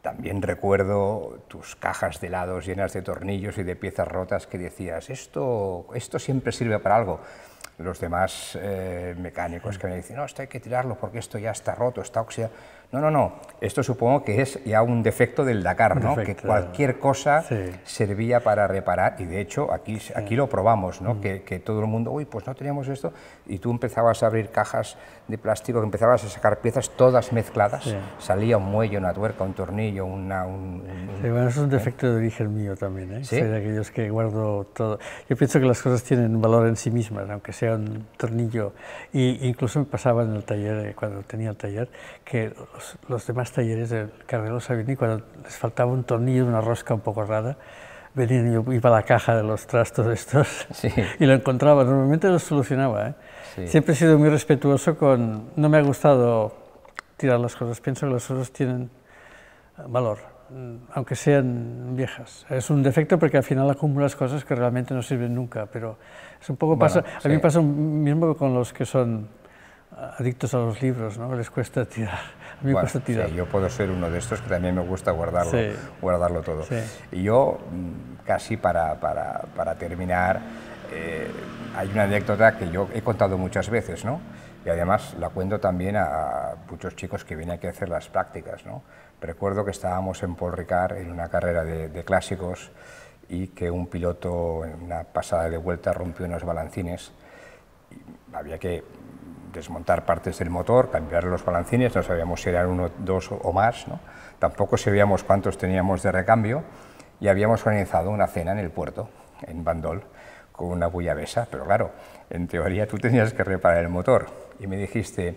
También recuerdo tus cajas de helados llenas de tornillos y de piezas rotas que decías, esto, esto siempre sirve para algo los demás eh, mecánicos que me dicen, no, esto hay que tirarlo porque esto ya está roto, está oxidado. No, no, no. Esto supongo que es ya un defecto del Dakar, ¿no? que cualquier cosa servía para reparar. Y de hecho, aquí, aquí lo probamos, ¿no? Mm. Que, todo el mundo, uy, pues no teníamos esto. Y tú empezabas a abrir cajas de plástico, que empezabas a sacar piezas todas mezcladas. Salía un muelle, una tuerca, un tornillo, una. Un,
es un ¿eh? defecto de origen mío también, ¿eh? de aquellos que guardo todo. Yo pienso que las cosas tienen valor en sí mismas, aunque sea un tornillo. Y incluso me pasaba en el taller, eh, cuando tenía el taller, que los, demás talleres del Carrero Sabini, cuando les faltaba un tornillo, una rosca un poco rara, venían, y iba a la caja de los trastos estos *laughs* y lo encontraba, normalmente lo solucionaba. ¿eh? Siempre he sido muy respetuoso con, no me ha gustado tirar las cosas, pienso que las cosas tienen eh, valor, mm, aunque sean viejas. Es un defecto porque al final acumulas cosas que realmente no sirven nunca, pero es un poco pasa, a mí me pasa mismo con los que son eh, adictos a los libros, ¿no? Les cuesta tirar
yo puedo ser uno de estos que también me gusta guardarlo, guardarlo todo. Y yo, mm, casi para, para, para terminar, eh, hay una anécdota que yo he contado muchas veces, ¿no? Y además la cuento también a muchos chicos que vienen aquí a hacer las prácticas, ¿no? Recuerdo que estábamos en Paul Ricard en una carrera de, de clásicos y que un piloto en una pasada de vuelta rompió unos balancines. Y había que desmontar partes del motor, cambiar los balancines, no sabíamos si eran uno, dos o más, ¿no? tampoco sabíamos cuántos teníamos de recambio y habíamos organizado una cena en el puerto, en Bandol, con una bullabesa, pero claro, en teoría tú tenías que reparar el motor y me dijiste,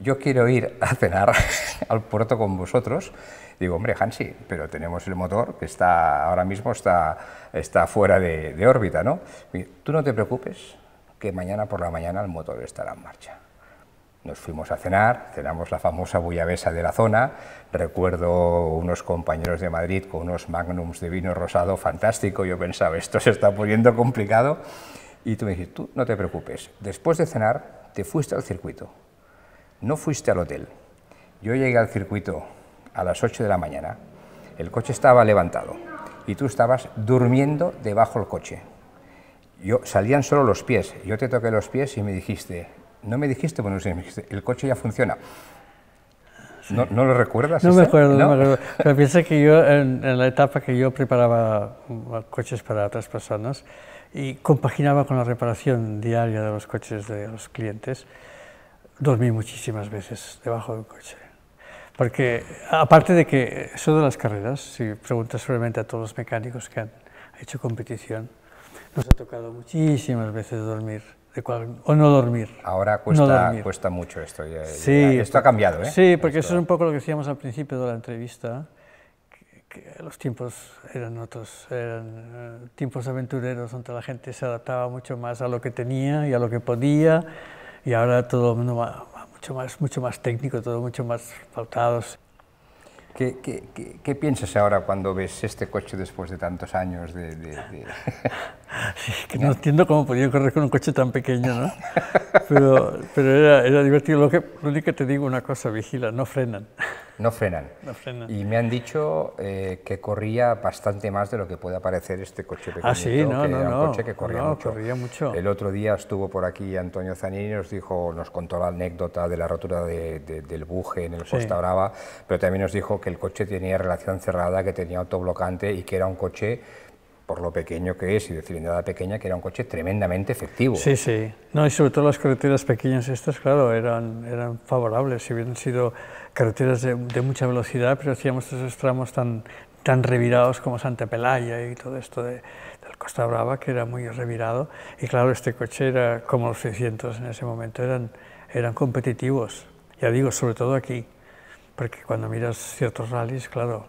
yo quiero ir a cenar *laughs* al puerto con vosotros. Digo, hombre, Hansi, pero tenemos el motor que está ahora mismo está, está fuera de, órbita, ¿no? tú no te preocupes, que mañana por la mañana el motor estará en marcha. Nos fuimos a cenar, cenamos la famosa bullabesa de la zona, recuerdo unos compañeros de Madrid con unos magnums de vino rosado fantástico, yo pensaba, esto se está poniendo complicado, y tú me dices tú no te preocupes, después de cenar te fuiste al circuito, no fuiste al hotel. Yo llegué al circuito a las 8 de la mañana, el coche estaba levantado y tú estabas durmiendo debajo del coche yo, salían solo los pies. Yo te toqué los pies y me dijiste, no me dijiste, bueno, el coche ya funciona. ¿No, lo recuerdas? No me este? acuerdo, ¿No? me
acuerdo. *laughs* Pero piensa que yo, en, la etapa que yo preparaba mm, coches para otras personas y compaginaba con la reparación diaria de los coches de los clientes, dormí muchísimas veces debajo del coche. Porque, aparte de que eso eh, de las carreras, si preguntas solamente a todos los mecánicos que han hecho competición, nos ha tocado muchísimas veces dormir de cual, o no dormir. Ahora cuesta, cuesta mucho
esto. sí, esto ha cambiado, ¿eh? Sí, porque eso es
un poco lo que decíamos al principio de la entrevista, que, los tiempos eran otros, eran eh, tiempos aventureros donde la gente se adaptaba mucho más a lo que tenía y a lo que podía, y ahora todo mucho, más, mucho más técnico, todo mucho más pautados. ¿Qué, qué,
qué, piensas ahora cuando ves este coche después de tantos años de, de... *laughs*
*laughs* que no entiendo cómo podía correr con un coche tan pequeño, ¿no? Pero, era, era, divertido. Lo, que, que te digo una cosa, vigila, no frenan. No frenan. *laughs* No frenan. Y me han
dicho eh, que corría bastante más de lo que puede parecer este coche pequeño. Ah, sí, no, que no, era un coche que corría, mucho. El otro día estuvo por aquí Antonio Zanini y nos dijo, nos contó la anécdota de la rotura del buje en el Costa Brava, pero también nos dijo que el coche tenía relación cerrada, que tenía autoblocante y que era un coche por lo pequeño que es y de cilindrada pequeña, que era un coche tremendamente efectivo. Sí, sí.
No, y sobre todo las carreteras pequeñas estas, claro, eran, eran favorables, si hubieran sido carreteras de, mucha velocidad, pero hacíamos esos tramos tan, tan revirados como Santa Pelaya y todo esto de, del Costa Brava, que era muy revirado. Y claro, este coche era como los 600 en ese momento, eran, eran competitivos, ya digo, sobre todo aquí, porque cuando miras ciertos rallies, claro,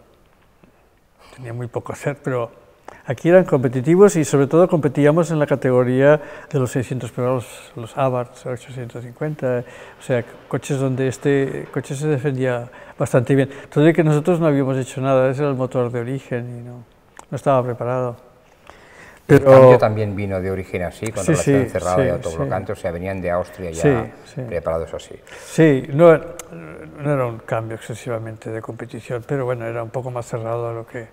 tenía muy poco hacer, pero Aquí eran competitivos y sobre todo competíamos en la categoría de los 600 pero los Abarth 850, o sea, coches donde este coche se defendía bastante bien. Todo que nosotros no habíamos hecho nada, ese era el motor de origen y no, no estaba preparado. Pero, el cambio también
vino de origen así, cuando sí, cerrados sí, cerrada y o sea, venían de Austria ya preparados así.
Sí, no era un cambio excesivamente de competición, pero bueno, era un poco más cerrado a lo que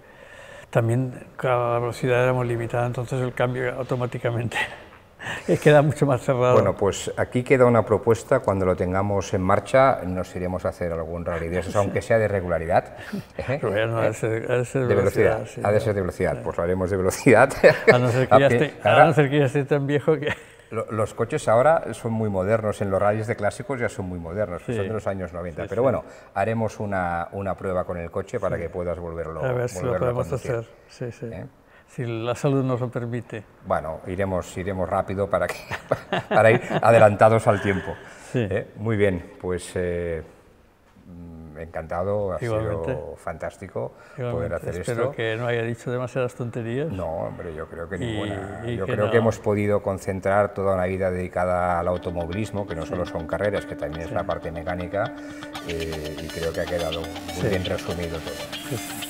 también la velocidad era muy limitada, entonces el cambio automáticamente *laughs* queda mucho más cerrado. Bueno,
pues aquí queda una propuesta, cuando lo tengamos en marcha nos iremos a hacer algún rally aunque sea de regularidad. ha de ser, de, velocidad. de ser velocidad, pues lo haremos de velocidad. no *laughs* a no ser que ya esté tan viejo que los coches ahora son muy modernos, en los rallies de clásicos ya son muy modernos, son de los años 90. pero bueno, haremos una, prueba con el coche para que puedas volverlo a ver si lo podemos hacer.
¿Eh? Si la salud nos lo permite.
Bueno, iremos, iremos rápido para, que, *laughs* para ir adelantados al tiempo. ¿Eh? Muy bien, pues. Eh, encantado, ha sido fantástico
poder hacer esto. Espero que no haya dicho demasiadas tonterías. No, hombre, yo creo que ninguna. yo creo que hemos
podido concentrar toda una vida dedicada al automovilismo, que no solo son carreras, que también es la parte mecánica, eh, y creo que ha quedado muy bien resumido todo.